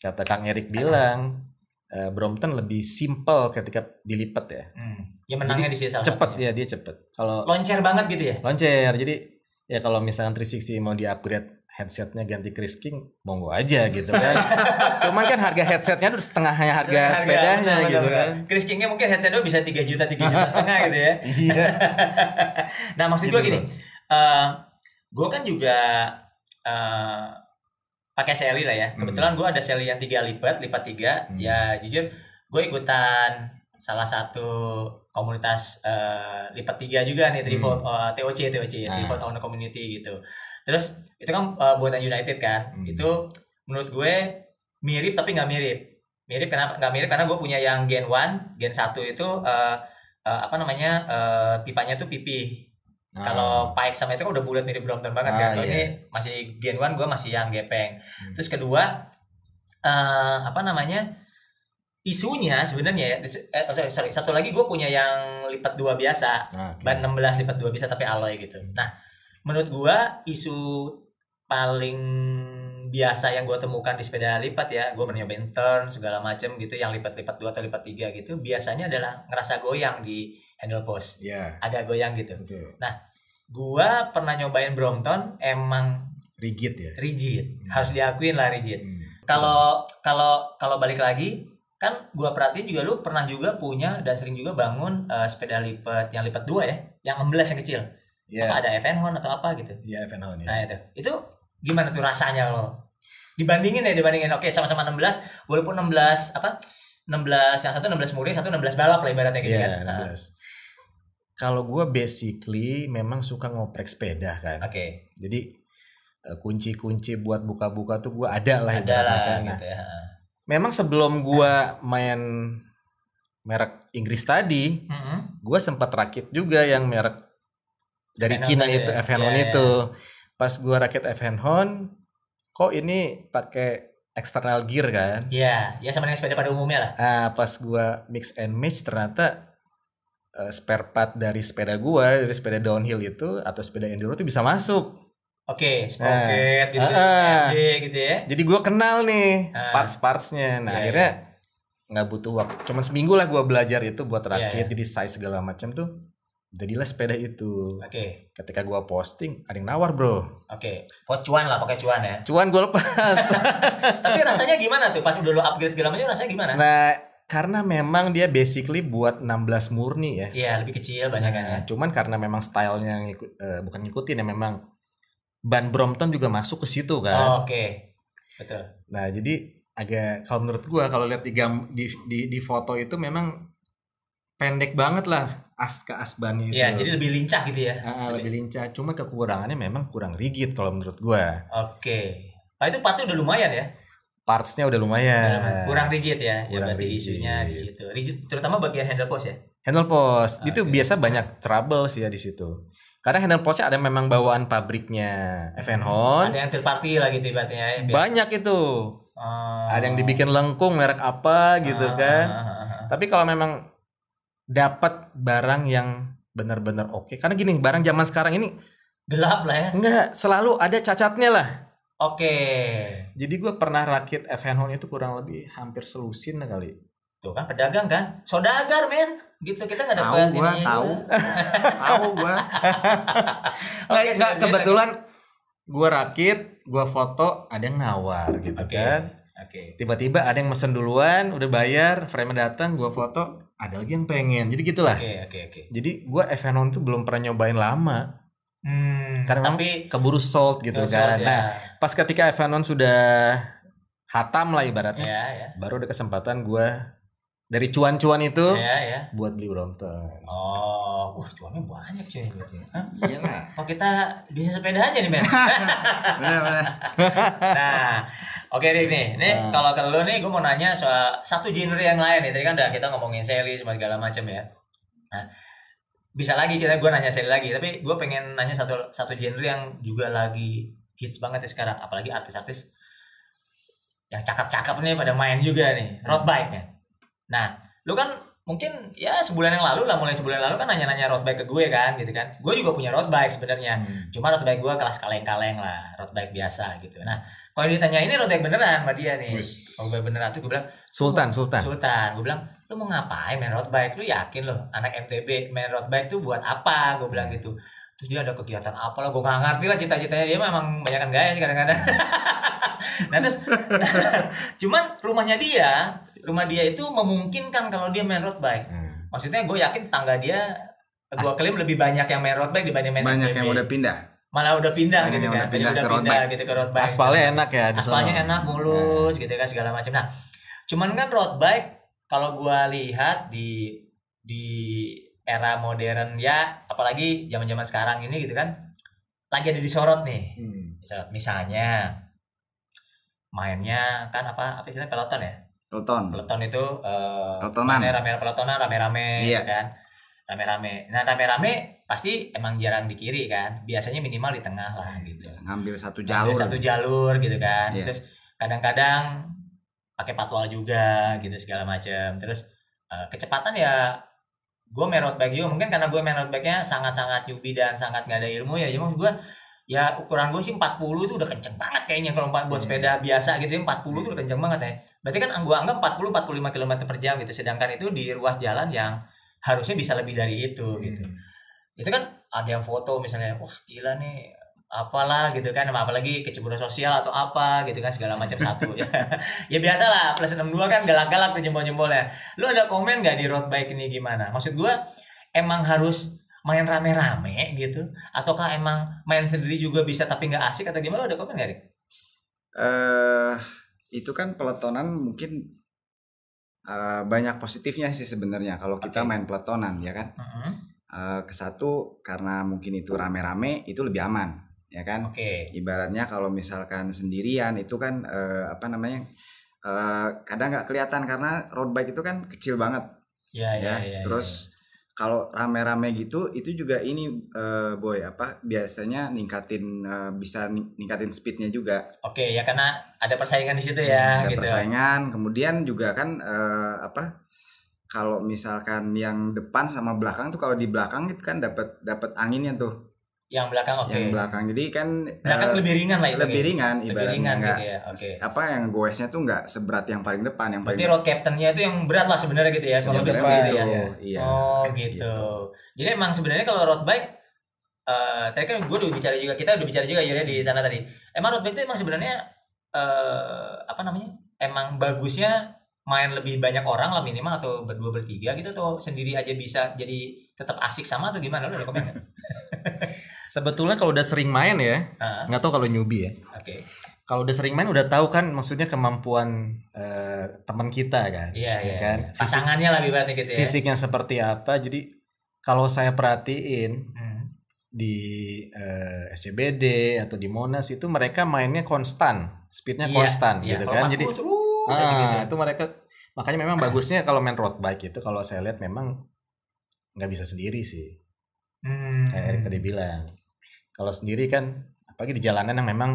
kata Kang Erik bilang uh, Brompton lebih simple ketika dilipat ya hmm. ya menangnya jadi, di sini cepet ya dia cepet kalau loncer banget gitu ya loncer jadi ya kalau misalnya 360 mau di upgrade headsetnya ganti Chris King monggo aja gitu kan cuman kan harga headsetnya tuh setengahnya harga, setengah harga sepedanya benar, gitu kan Chris Kingnya mungkin headsetnya bisa 3 juta 3 juta setengah gitu ya iya. nah maksud gue gitu, gini uh, eh, gue kan juga uh, pakai seli lah ya kebetulan hmm. gue ada seli yang tiga lipat lipat tiga hmm. ya jujur gue ikutan salah satu komunitas uh, lipat tiga juga nih Trivolt hmm. uh, eh, TOC TOC ya, ah. Trivolt Owner Community gitu terus itu kan uh, buatan United kan hmm. itu menurut gue mirip tapi nggak mirip mirip kenapa nggak mirip karena gue punya yang Gen one, Gen satu itu uh, uh, apa namanya uh, pipanya tuh pipi Ah. Kalau Pike sama itu kan udah bulat mirip Brompton banget ah, kan. Iya. ini masih Gen one gue masih yang gepeng. Hmm. Terus kedua uh, apa namanya? isunya sebenarnya ya eh, oh, sorry, sorry satu lagi gue punya yang lipat dua biasa ah, okay. ban 16 lipat dua biasa tapi alloy gitu hmm. nah menurut gue isu paling biasa yang gue temukan di sepeda lipat ya gue menyobain turn segala macem gitu yang lipat-lipat dua atau lipat tiga gitu biasanya adalah ngerasa goyang di handle post yeah. agak goyang gitu Betul. nah gue pernah nyobain Brompton emang rigid ya rigid hmm. harus diakuin lah rigid hmm. kalau kalau kalau balik lagi kan gua perhatiin juga lu pernah juga punya dan sering juga bangun uh, sepeda lipat yang lipat dua ya yang 16 yang kecil yeah. apa ada horn atau apa gitu iya yeah, horn ya. nah itu itu gimana tuh rasanya lo dibandingin ya dibandingin oke sama-sama 16 walaupun 16 apa 16 yang satu 16 murid satu 16 balap lah ibaratnya iya, gitu yeah, kan 16. Nah. kalau gue basically memang suka ngoprek sepeda kan oke okay. jadi eh, kunci-kunci buat buka-buka tuh gue ada lah ada lah kan, gitu ya memang sebelum gua main merek Inggris tadi, mm-hmm. gua sempat rakit juga yang merek dari FN Cina ya. itu, Evenon yeah, iya, itu. Iya, iya. Pas gua rakit Hon, kok ini pakai external gear kan? Iya, yeah, ya sama dengan sepeda pada umumnya lah. Ah, pas gua mix and match ternyata uh, spare part dari sepeda gua dari sepeda downhill itu atau sepeda enduro itu bisa masuk. Oke, okay, eh, sprocket nah, gitu, uh, uh, gitu ya. Jadi gue kenal nih uh, parts-partsnya. Nah yeah, akhirnya iya. nggak yeah. butuh waktu, cuma seminggu lah gue belajar itu buat iya, rakit, yeah, yeah. size segala macam tuh. Jadilah sepeda itu. Oke. Okay. Ketika gue posting, ada yang nawar bro. Oke. Okay. Oh, cuan lah, pakai cuan ya. Cuan gue lepas. Tapi rasanya gimana tuh? Pas udah lo upgrade segala macam, rasanya gimana? Nah, karena memang dia basically buat 16 murni ya. Iya, lebih kecil banyak nah, kan ya. Nah, cuman karena memang stylenya ngikut, uh, bukan ngikutin ya memang Ban Brompton juga masuk ke situ kan. Oh, Oke. Okay. Betul. Nah, jadi agak kalau menurut gua kalau lihat di, di di di foto itu memang pendek banget lah as ke as ban itu. Iya, jadi lebih lincah gitu ya. Uh, lebih lincah. Cuma kekurangannya memang kurang rigid kalau menurut gua. Oke. Okay. Nah, itu partnya udah lumayan ya. Partsnya udah lumayan. Kurang rigid ya. Kurang ya berarti rigid. isunya di situ. Rigid terutama bagian handle post ya. Handle post okay. itu biasa banyak trouble sih ya di situ. Karena handle postnya ada memang bawaan pabriknya FN Hon. Hmm. Ada yang terparti lah gitu ibaratnya. Ya, banyak itu. Oh. Ada yang dibikin lengkung merek apa gitu oh. kan. Ah, ah, Tapi kalau memang dapat barang yang benar-benar oke. Okay. Karena gini barang zaman sekarang ini gelap lah ya. Enggak, selalu ada cacatnya lah. Oke. Okay. Jadi gue pernah rakit FN Hon itu kurang lebih hampir selusin kali. Tuh kan pedagang kan, sodagar men gitu kita nggak dapat tahu gua ini tahu tahu gua nggak okay, nggak kebetulan gue rakit gue foto ada yang nawar gitu okay. kan Oke. Okay. Tiba-tiba ada yang mesen duluan, udah bayar, frame datang, gua foto, ada lagi yang pengen. Jadi gitulah. Oke, okay, oke, okay, oke. Okay. Jadi gua Evenon tuh belum pernah nyobain lama. Hmm, karena tapi keburu sold gitu kan. Sold, nah, Nah, pas ketika Evenon sudah hatam lah ibaratnya, ya, ya. baru ada kesempatan gue dari cuan-cuan itu ya, ya. buat beli Brompton. Oh, wah cuannya banyak cuy Iya lah. Oh kita bisa sepeda aja nih men. nah, oke okay, deh nih, nih nah. kalau ke lu nih gue mau nanya soal satu genre yang lain nih. Tadi kan udah kita ngomongin seri segala macam ya. Nah, bisa lagi kita gue nanya seri lagi, tapi gue pengen nanya satu satu genre yang juga lagi hits banget ya sekarang, apalagi artis-artis yang cakep-cakep nih pada main juga nih, road bike nih. Ya? Nah, lu kan mungkin ya sebulan yang lalu lah mulai sebulan yang lalu kan nanya-nanya road bike ke gue kan gitu kan gue juga punya road bike sebenarnya hmm. cuma road bike gue kelas kaleng-kaleng lah road bike biasa gitu nah kalau ditanya ini road bike beneran sama dia nih road oh, bike beneran tuh gue bilang sultan sultan sultan gue bilang lu mau ngapain main road bike lu yakin loh anak MTB main road bike tuh buat apa gue bilang hmm. gitu terus dia ada kegiatan apa lah gue nggak ngerti lah cita-citanya dia memang banyakkan gaya sih kadang-kadang nah terus cuman rumahnya dia rumah dia itu memungkinkan kalau dia main road bike hmm. maksudnya gue yakin tetangga dia gue klaim lebih banyak yang main road bike dibanding main banyak yang udah pindah malah udah pindah banyak gitu kan udah pindah, udah pindah road gitu ke road bike aspalnya gitu. enak ya aspalnya enak mulus hmm. gitu kan segala macam nah cuman kan road bike kalau gue lihat di di era modern ya apalagi zaman zaman sekarang ini gitu kan lagi ada disorot nih hmm. misalnya, misalnya mainnya kan apa apa istilahnya peloton ya peloton peloton itu uh, pelotonan rame-rame pelotonan rame-rame iya. Gitu kan rame-rame nah rame-rame pasti emang jarang di kiri kan biasanya minimal di tengah lah iya, gitu ngambil satu jalur ngambil satu jalur gitu kan iya. terus kadang-kadang pakai patwal juga gitu segala macam terus uh, kecepatan ya gue main road bike juga mungkin karena gue main road bike nya sangat sangat newbie dan sangat gak ada ilmu ya cuma ya, gue ya ukuran gue sih 40 itu udah kenceng banget kayaknya kalau buat hmm. sepeda biasa gitu ya 40 hmm. itu udah kenceng banget ya berarti kan gue anggap 40 45 km per jam gitu sedangkan itu di ruas jalan yang harusnya bisa lebih dari itu hmm. gitu iya. itu kan ada yang foto misalnya wah gila nih apalah gitu kan apalagi kecemburuan sosial atau apa gitu kan segala macam satu ya ya biasa lah plus dua kan galak-galak tuh jempol-jempolnya lu ada komen gak di road bike ini gimana maksud gua emang harus main rame-rame gitu ataukah emang main sendiri juga bisa tapi nggak asik atau gimana lu ada komen gak Rik? Uh, itu kan peletonan mungkin uh, banyak positifnya sih sebenarnya kalau kita okay. main peletonan ya kan uh -huh. uh, ke satu karena mungkin itu rame-rame itu lebih aman ya kan? Oke. Okay. Ibaratnya kalau misalkan sendirian itu kan eh, apa namanya? Eh, kadang nggak kelihatan karena road bike itu kan kecil banget. Iya iya yeah, ya, ya, ya. Terus yeah. kalau rame-rame gitu itu juga ini eh, boy apa biasanya ningkatin eh, bisa ningkatin speednya juga. Oke, okay, ya karena ada persaingan di situ ya hmm, ada gitu. persaingan, kemudian juga kan eh, apa? kalau misalkan yang depan sama belakang tuh kalau di belakang itu kan dapat dapat anginnya tuh yang belakang oke okay. yang belakang jadi kan belakang uh, lebih ringan lah itu lebih ya. ringan lebih ringan gitu ya oke okay. apa yang goesnya tuh nggak seberat yang paling depan yang berarti paling road captainnya itu yang berat lah sebenarnya gitu ya kalau lebih seperti itu ya iya. oh gitu. gitu jadi emang sebenarnya kalau road bike Uh, tadi kan gue udah bicara juga kita udah bicara juga ya di sana tadi emang road bike itu emang sebenarnya uh, apa namanya emang bagusnya main lebih banyak orang lah minimal atau berdua bertiga gitu atau sendiri aja bisa jadi tetap asik sama atau gimana lo udah komen Sebetulnya kalau udah sering main ya, ah. nggak tahu kalau newbie ya. Oke. Okay. Kalau udah sering main udah tahu kan maksudnya kemampuan uh, teman kita kan. Iya, ya iya. Kan? Iya. Pasangannya lebih berarti gitu ya. Fisiknya seperti apa. Jadi kalau saya perhatiin hmm. di uh, eh, SCBD atau di Monas itu mereka mainnya konstan, speednya iya, konstan iya. gitu kan. Jadi terus ah, gitu. Ya. itu mereka makanya memang bagusnya kalau main road bike itu kalau saya lihat memang nggak bisa sendiri sih. Hmm. Kayak Erik tadi bilang kalau sendiri kan apalagi di jalanan yang memang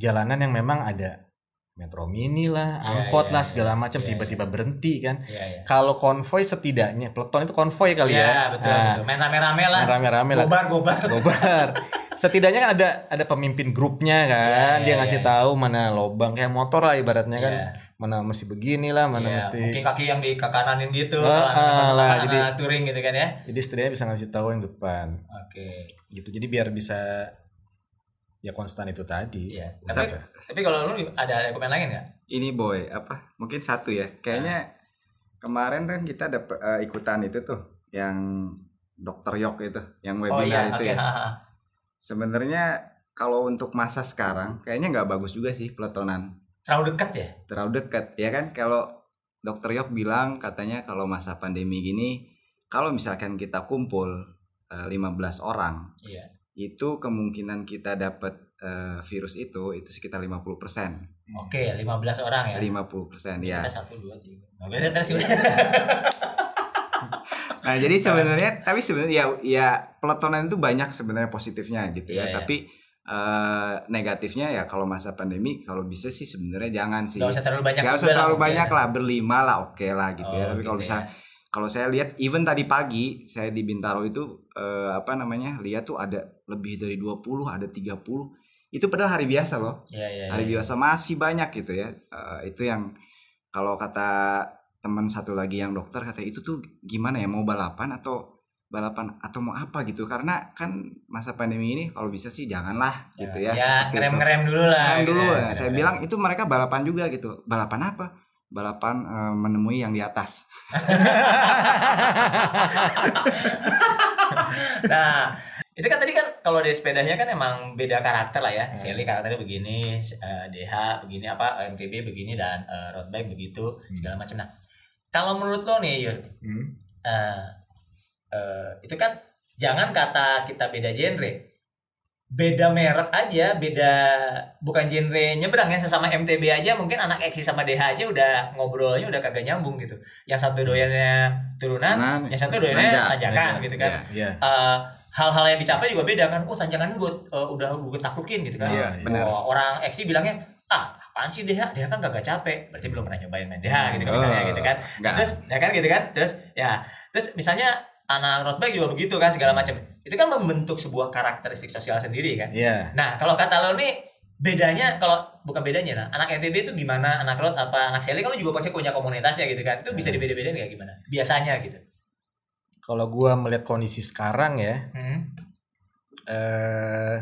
jalanan yang memang ada metro mini lah, iya, angkot yeah, yeah, lah segala iya. macam yeah, tiba-tiba yeah. berhenti kan. Yeah, yeah. Kalau konvoy setidaknya peleton itu konvoy kali yeah, ya. betul nah, betul. Main rame-rame lah. Main rame-rame lah. Gobar gobar. Gobar. setidaknya kan ada ada pemimpin grupnya kan, yeah, yeah, dia ngasih yeah, tahu mana lobang kayak motor lah ibaratnya kan. Yeah mana masih begini lah mana yeah, mesti mungkin kaki yang di kekanan gitu ah, ah, lah jadi touring gitu kan ya jadi istrinya bisa ngasih tahu yang depan oke okay. gitu jadi biar bisa ya konstan itu tadi yeah. Iya, tapi tapi kalau lu ada komen lain nggak ini boy apa mungkin satu ya kayaknya ah. kemarin kan kita ada uh, eh, ikutan itu tuh yang dokter yok itu yang oh webinar oh, iya. itu okay. ya sebenarnya kalau untuk masa sekarang kayaknya nggak bagus juga sih peletonan terlalu dekat ya terlalu dekat ya kan kalau dokter Yok bilang katanya kalau masa pandemi gini kalau misalkan kita kumpul eh, lima 15 orang iya. itu kemungkinan kita dapat uh, virus itu itu sekitar 50 persen oke 15 orang ya 50 persen ya satu dua tiga nah jadi sebenarnya tapi sebenarnya ya ya itu banyak sebenarnya positifnya gitu ya, iya, iya. tapi iya. Eh, negatifnya ya kalau masa pandemi kalau bisa sih sebenarnya jangan sih. Gak usah terlalu banyak. Gak usah terlalu lah, ya. banyak lah berlima lah oke okay lah gitu ya. oh, ya. Tapi gitu kalau ya. kalau saya lihat even tadi pagi saya di Bintaro itu eh, apa namanya lihat tuh ada lebih dari 20 ada 30 itu padahal hari biasa loh ya, ya, hari iya. biasa masih banyak gitu ya eh, itu yang kalau kata teman satu lagi yang dokter kata itu tuh gimana ya mau balapan atau balapan atau mau apa gitu karena kan masa pandemi ini kalau bisa sih janganlah ya, gitu ya ya ngerem ngerem dulu lah ngerem dulu ya, saya ngerem. bilang itu mereka balapan juga gitu balapan apa balapan uh, menemui yang di atas nah itu kan tadi kan kalau di sepedanya kan emang beda karakter lah ya hmm. Sally karakternya begini uh, eh, DH begini apa MTB begini dan uh, road bike begitu hmm. segala macam nah kalau menurut lo nih Yun hmm. uh, uh, itu kan jangan kata kita beda genre beda merek aja beda bukan genre nyebrang ya sesama MTB aja mungkin anak Eksi sama DH aja udah ngobrolnya udah kagak nyambung gitu yang satu doyannya turunan Manan, yang satu doyannya tanjakan gitu kan yeah, yeah. Uh, hal-hal yang dicapai juga beda kan. Oh, tanjakan gue uh, udah gue taklukin gitu kan. yeah, yeah. Oh, orang eksi bilangnya, "Ah, apaan sih DH? DH kan kagak capek." Berarti belum pernah nyobain main DH gitu kan misalnya oh, gitu kan. Terus ya kan gitu kan. Terus ya, terus misalnya anak road bike juga begitu kan segala macam itu kan membentuk sebuah karakteristik sosial sendiri kan yeah. nah kalau kata lo nih bedanya kalau bukan bedanya lah anak NTB itu gimana anak road apa anak seli kalau juga pasti punya komunitas ya gitu kan itu bisa hmm. dibeda nggak gimana biasanya gitu kalau gua melihat kondisi sekarang ya hmm. eh,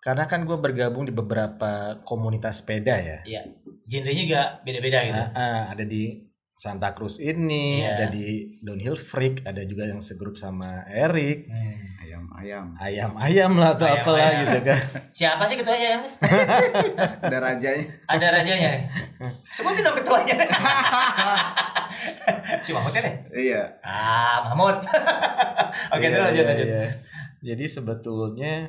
karena kan gue bergabung di beberapa komunitas sepeda ya iya genrenya juga beda-beda gitu uh, ah, ada di Santa Cruz ini, yeah. ada di Downhill Freak, ada juga yang segrup sama Eric hmm. Ayam ayam. Ayam ayam lah atau apa lah gitu kan. Siapa sih ketuanya ada rajanya. Ada rajanya. Sebutin dong ketuanya. si Mahmud kan ya? Iya. Ah, Mahmud. Oke, okay, iya, lanjut iya, lanjut. Iya. Jadi sebetulnya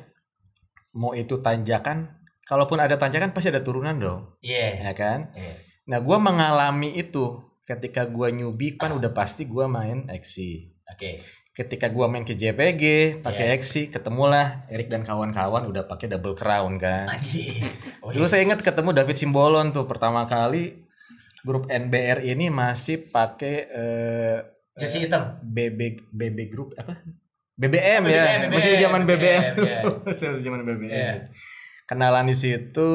mau itu tanjakan, kalaupun ada tanjakan pasti ada turunan dong. Iya. Yeah. Ya kan? Yeah. Nah, gue mengalami itu ketika gua newbie kan udah pasti gua main eksi. Oke. Okay. Ketika gua main ke JPG pakai yeah. eksi, ketemulah Erik dan kawan-kawan udah pakai double crown kan. Anjir. Oh, iya. Dulu saya ingat ketemu David Simbolon tuh pertama kali grup NBR ini masih pakai eh uh, jersey hitam. BB BB grup apa? BBM, oh, ya. BBM, Masih zaman BBM. BBM, BBM. Ya. Masih zaman BBM. Yeah. Kenalan di situ.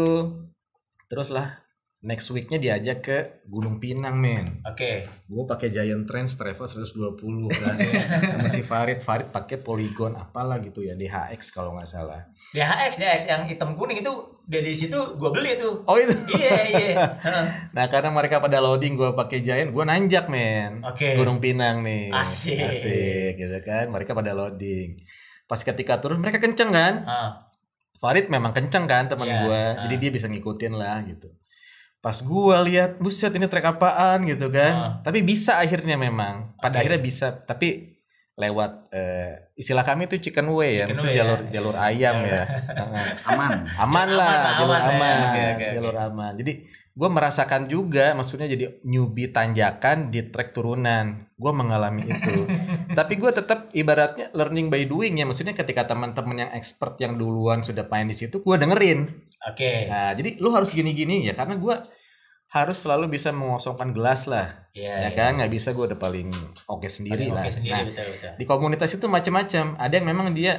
teruslah next weeknya diajak ke Gunung Pinang men oke okay. gue pakai Giant Trans Travel 120 kan sama si Farid Farid pakai Polygon apalah gitu ya DHX kalau nggak salah DHX DHX yang hitam kuning itu dari situ gue beli itu oh itu iya iya nah karena mereka pada loading gue pakai Giant gue nanjak men oke okay. Gunung Pinang nih asik asik gitu kan mereka pada loading pas ketika turun mereka kenceng kan Ah. Farid memang kenceng kan teman yeah, gue uh. jadi dia bisa ngikutin lah gitu pas gue lihat buset ini track apaan gitu kan. nah. Tapi bisa akhirnya memang. Pada okay. akhirnya bisa, tapi lewat uh, istilah kami itu chicken way ya, chicken maksudnya maksud jalur ya. jalur ayam iya. ya. aman. Aman iya, lah, jalur aman, jalur aman. Jadi gue merasakan juga maksudnya jadi newbie tanjakan di trek turunan gue mengalami itu tapi gue tetap ibaratnya learning by doing ya maksudnya ketika teman-teman yang expert yang duluan sudah main di situ gue dengerin oke okay. nah jadi lu harus gini-gini ya karena gue harus selalu bisa mengosongkan gelas lah yeah, ya yeah. kan nggak bisa gue udah paling oke okay sendiri paling lah okay sendiri, nah betul, betul. di komunitas itu macam-macam ada yang memang dia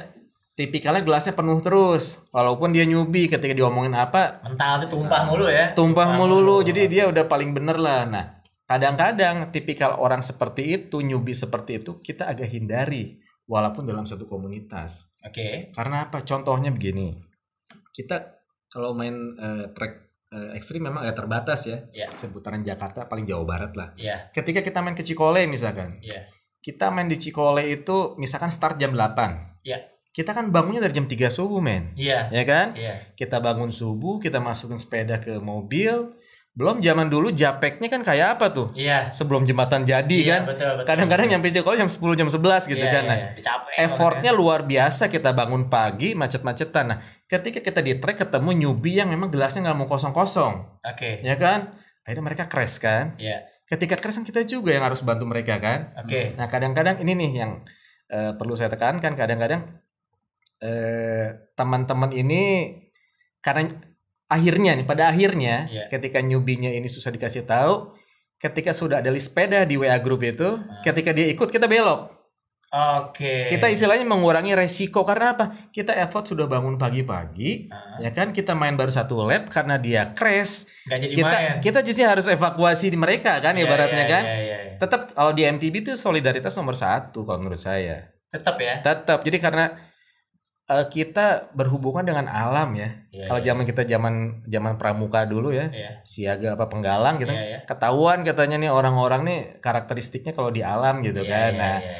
tipikalnya gelasnya penuh terus walaupun dia nyubi ketika diomongin apa mental tuh tumpah mulu ya tumpah, tumpah mulu, mulu. jadi dia udah paling bener lah nah Kadang-kadang tipikal orang seperti itu, nyubi seperti itu kita agak hindari walaupun dalam satu komunitas. Oke. Okay. Karena apa? Contohnya begini. Kita kalau main uh, track uh, ekstrim memang agak terbatas ya. Yeah. Seputaran Jakarta paling jauh Barat lah. Yeah. Ketika kita main ke Cikole misalkan. Yeah. Kita main di Cikole itu misalkan start jam 8. Yeah kita kan bangunnya dari jam 3 subuh men iya yeah. ya kan yeah. kita bangun subuh kita masukin sepeda ke mobil belum zaman dulu japeknya kan kayak apa tuh? Iya. Sebelum jembatan jadi iya, kan. Kadang-kadang nyampe Jakarta jam 10 jam 11 gitu iya, kan. Iya, nah, iya. effortnya kan. luar biasa kita bangun pagi macet-macetan. Nah, ketika kita di track ketemu newbie yang memang gelasnya nggak mau kosong-kosong. Oke. Okay. Ya kan? Akhirnya mereka crash kan? Iya. Ketika crash kan kita juga yang harus bantu mereka kan? Oke. Okay. Nah, kadang-kadang ini nih yang uh, perlu saya tekankan kadang-kadang eh uh, teman-teman ini karena akhirnya nih pada akhirnya yeah. ketika nyubinya ini susah dikasih tahu ketika sudah ada list sepeda di WA grup itu nah. ketika dia ikut kita belok Oke. Okay. Kita istilahnya mengurangi resiko karena apa? Kita effort sudah bangun pagi-pagi, uh. ya kan? Kita main baru satu lap karena dia crash. Gak jadi kita, main. Kita jadi harus evakuasi di mereka kan, yeah, ibaratnya yeah, kan. Yeah, yeah, yeah. Tetap kalau di MTB itu solidaritas nomor satu kalau menurut saya. Tetap ya. Tetap. Jadi karena uh, kita berhubungan dengan alam ya. Yeah, Kalau yeah. zaman kita zaman zaman pramuka dulu ya, yeah. siaga apa penggalang gitu. Yeah, yeah. Ketahuan katanya nih orang-orang nih karakteristiknya kalau di alam gitu yeah, kan. Yeah, nah, yeah,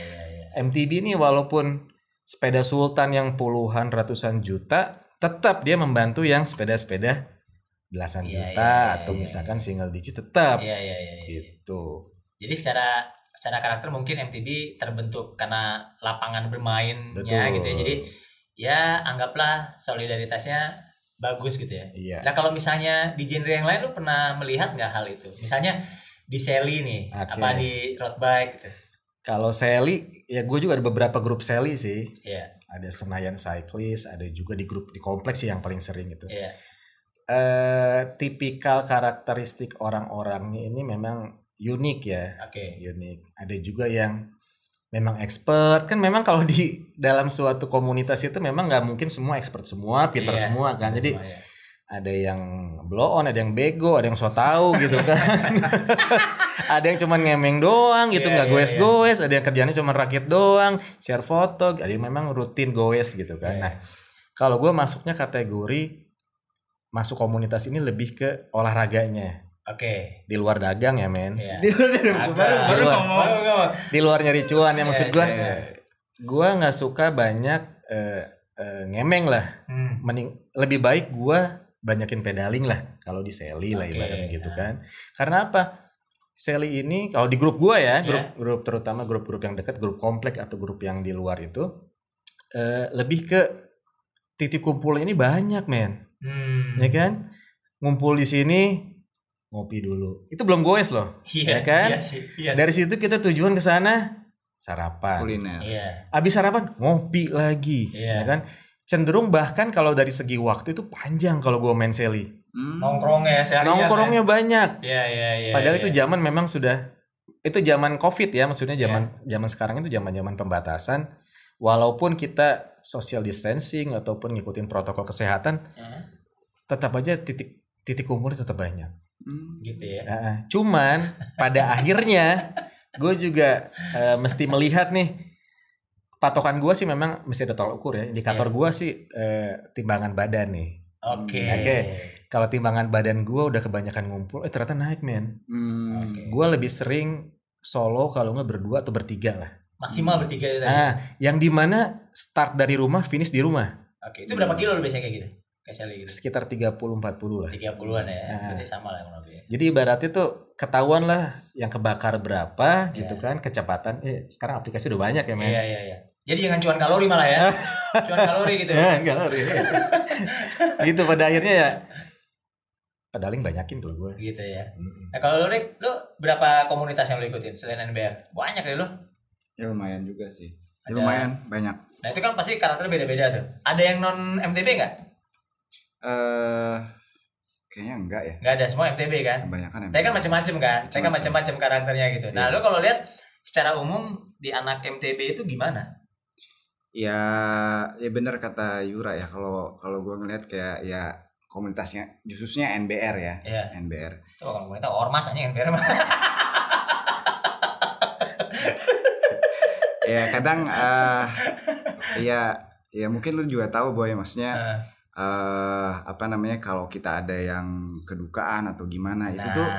yeah, yeah. MTB ini walaupun sepeda sultan yang puluhan ratusan juta, tetap dia membantu yang sepeda-sepeda belasan yeah, juta yeah, yeah, atau yeah, misalkan yeah. single digit tetap. yeah, yeah, Yeah, yeah, gitu. Jadi secara secara karakter mungkin MTB terbentuk karena lapangan bermainnya Betul. gitu ya. Jadi ya anggaplah solidaritasnya bagus gitu ya. Iya. Nah kalau misalnya di genre yang lain lu pernah melihat nggak hal itu? Misalnya di Sally nih, okay. apa di road bike gitu? Kalau Sally, ya gue juga ada beberapa grup Sally sih. Iya. Ada Senayan Cyclist, ada juga di grup di kompleks yang paling sering gitu. Iya. Uh, tipikal karakteristik orang-orangnya ini memang unik ya. Oke. Okay. Unik. Ada juga yang memang expert kan memang kalau di dalam suatu komunitas itu memang nggak mungkin semua expert semua pinter yeah, semua kan jadi semua, yeah. ada yang blow on ada yang bego ada yang so tau gitu kan ada yang cuman ngemeng doang gitu iya, nggak yeah, iya. goes yeah. ada yang kerjanya cuma rakit doang share foto ada yang memang rutin goes gitu kan yeah. nah kalau gue masuknya kategori masuk komunitas ini lebih ke olahraganya Oke. Okay. Di luar dagang ya, men. Yeah. Di luar dagang. Baru, ngomong. Di luar nyari cuan ya maksud iya, gua. Iya, iya. Gua nggak suka banyak uh, uh, ngemeng lah. Hmm. Mending lebih baik gua banyakin pedaling lah kalau di Sally okay. lah ibaratnya gitu nah. kan. Karena apa? Sally ini kalau di grup gua ya, grup yeah. grup terutama grup-grup yang dekat, grup komplek atau grup yang di luar itu uh, lebih ke titik kumpul ini banyak, men. Hmm. Ya kan? Ngumpul di sini ngopi dulu. Itu belum goes loh. Iya yeah, kan? Yeah, sih, iya Dari situ kita tujuan ke sana sarapan. Kuliner. Iya. Abis sarapan ngopi lagi, iya. ya kan? Cenderung bahkan kalau dari segi waktu itu panjang kalau gue main Sally. Hmm. Nongkrongnya seharian. Ya? Nongkrongnya banyak. Iya, iya, iya. Padahal yeah. itu iya. zaman memang sudah itu zaman covid ya maksudnya iya. zaman yeah. zaman sekarang itu zaman zaman pembatasan walaupun kita social distancing ataupun ngikutin protokol kesehatan uh tetap aja titik titik kumpul tetap banyak Hmm. gitu ya uh, cuman pada akhirnya gue juga uh, mesti melihat nih patokan gue sih memang mesti ada tolak ukur ya indikator yeah. gue sih uh, timbangan badan nih Oke. Okay. Hmm, oke. Okay. Kalau timbangan badan gue udah kebanyakan ngumpul, eh ternyata naik men. Hmm. Okay. Gue lebih sering solo kalau nggak berdua atau bertiga lah. Maksimal hmm. bertiga ya. Nah, yang dimana start dari rumah, finish di rumah. Oke. Okay. Itu berapa kilo lo biasanya kayak gitu? Kecuali gitu. Sekitar 30 40 lah. 30-an ya. Nah. Berarti sama lah Jadi ibaratnya tuh ketahuan lah yang kebakar berapa yeah. gitu kan, kecepatan. Eh, sekarang aplikasi udah banyak ya, men. Iya, iya, iya. Jadi jangan cuan kalori malah ya. cuan kalori gitu ya. Iya, kalori. gitu pada akhirnya ya pedaling banyakin tuh gue. Gitu ya. hmm Nah, kalau lu Rick, lu berapa komunitas yang lu ikutin selain NBR? Banyak ya lu? Ya lumayan juga sih. Ya, lumayan banyak. Nah itu kan pasti karakter beda-beda tuh. Ada yang non MTB nggak? eh kayaknya enggak ya enggak ada semua MTB kan kebanyakan MTB. tapi kan macam-macam kan tapi kan macam-macam karakternya gitu nah iya. lu kalau lihat secara umum di anak MTB itu gimana ya ya benar kata Yura ya kalau kalau gue ngeliat kayak ya komunitasnya khususnya NBR ya yeah. NBR itu kalau gue komunitas ormas aja NBR mah ya kadang uh, ya ya mungkin lu juga tahu boy maksudnya uh, apa namanya kalau kita ada yang kedukaan atau gimana nah. itu tuh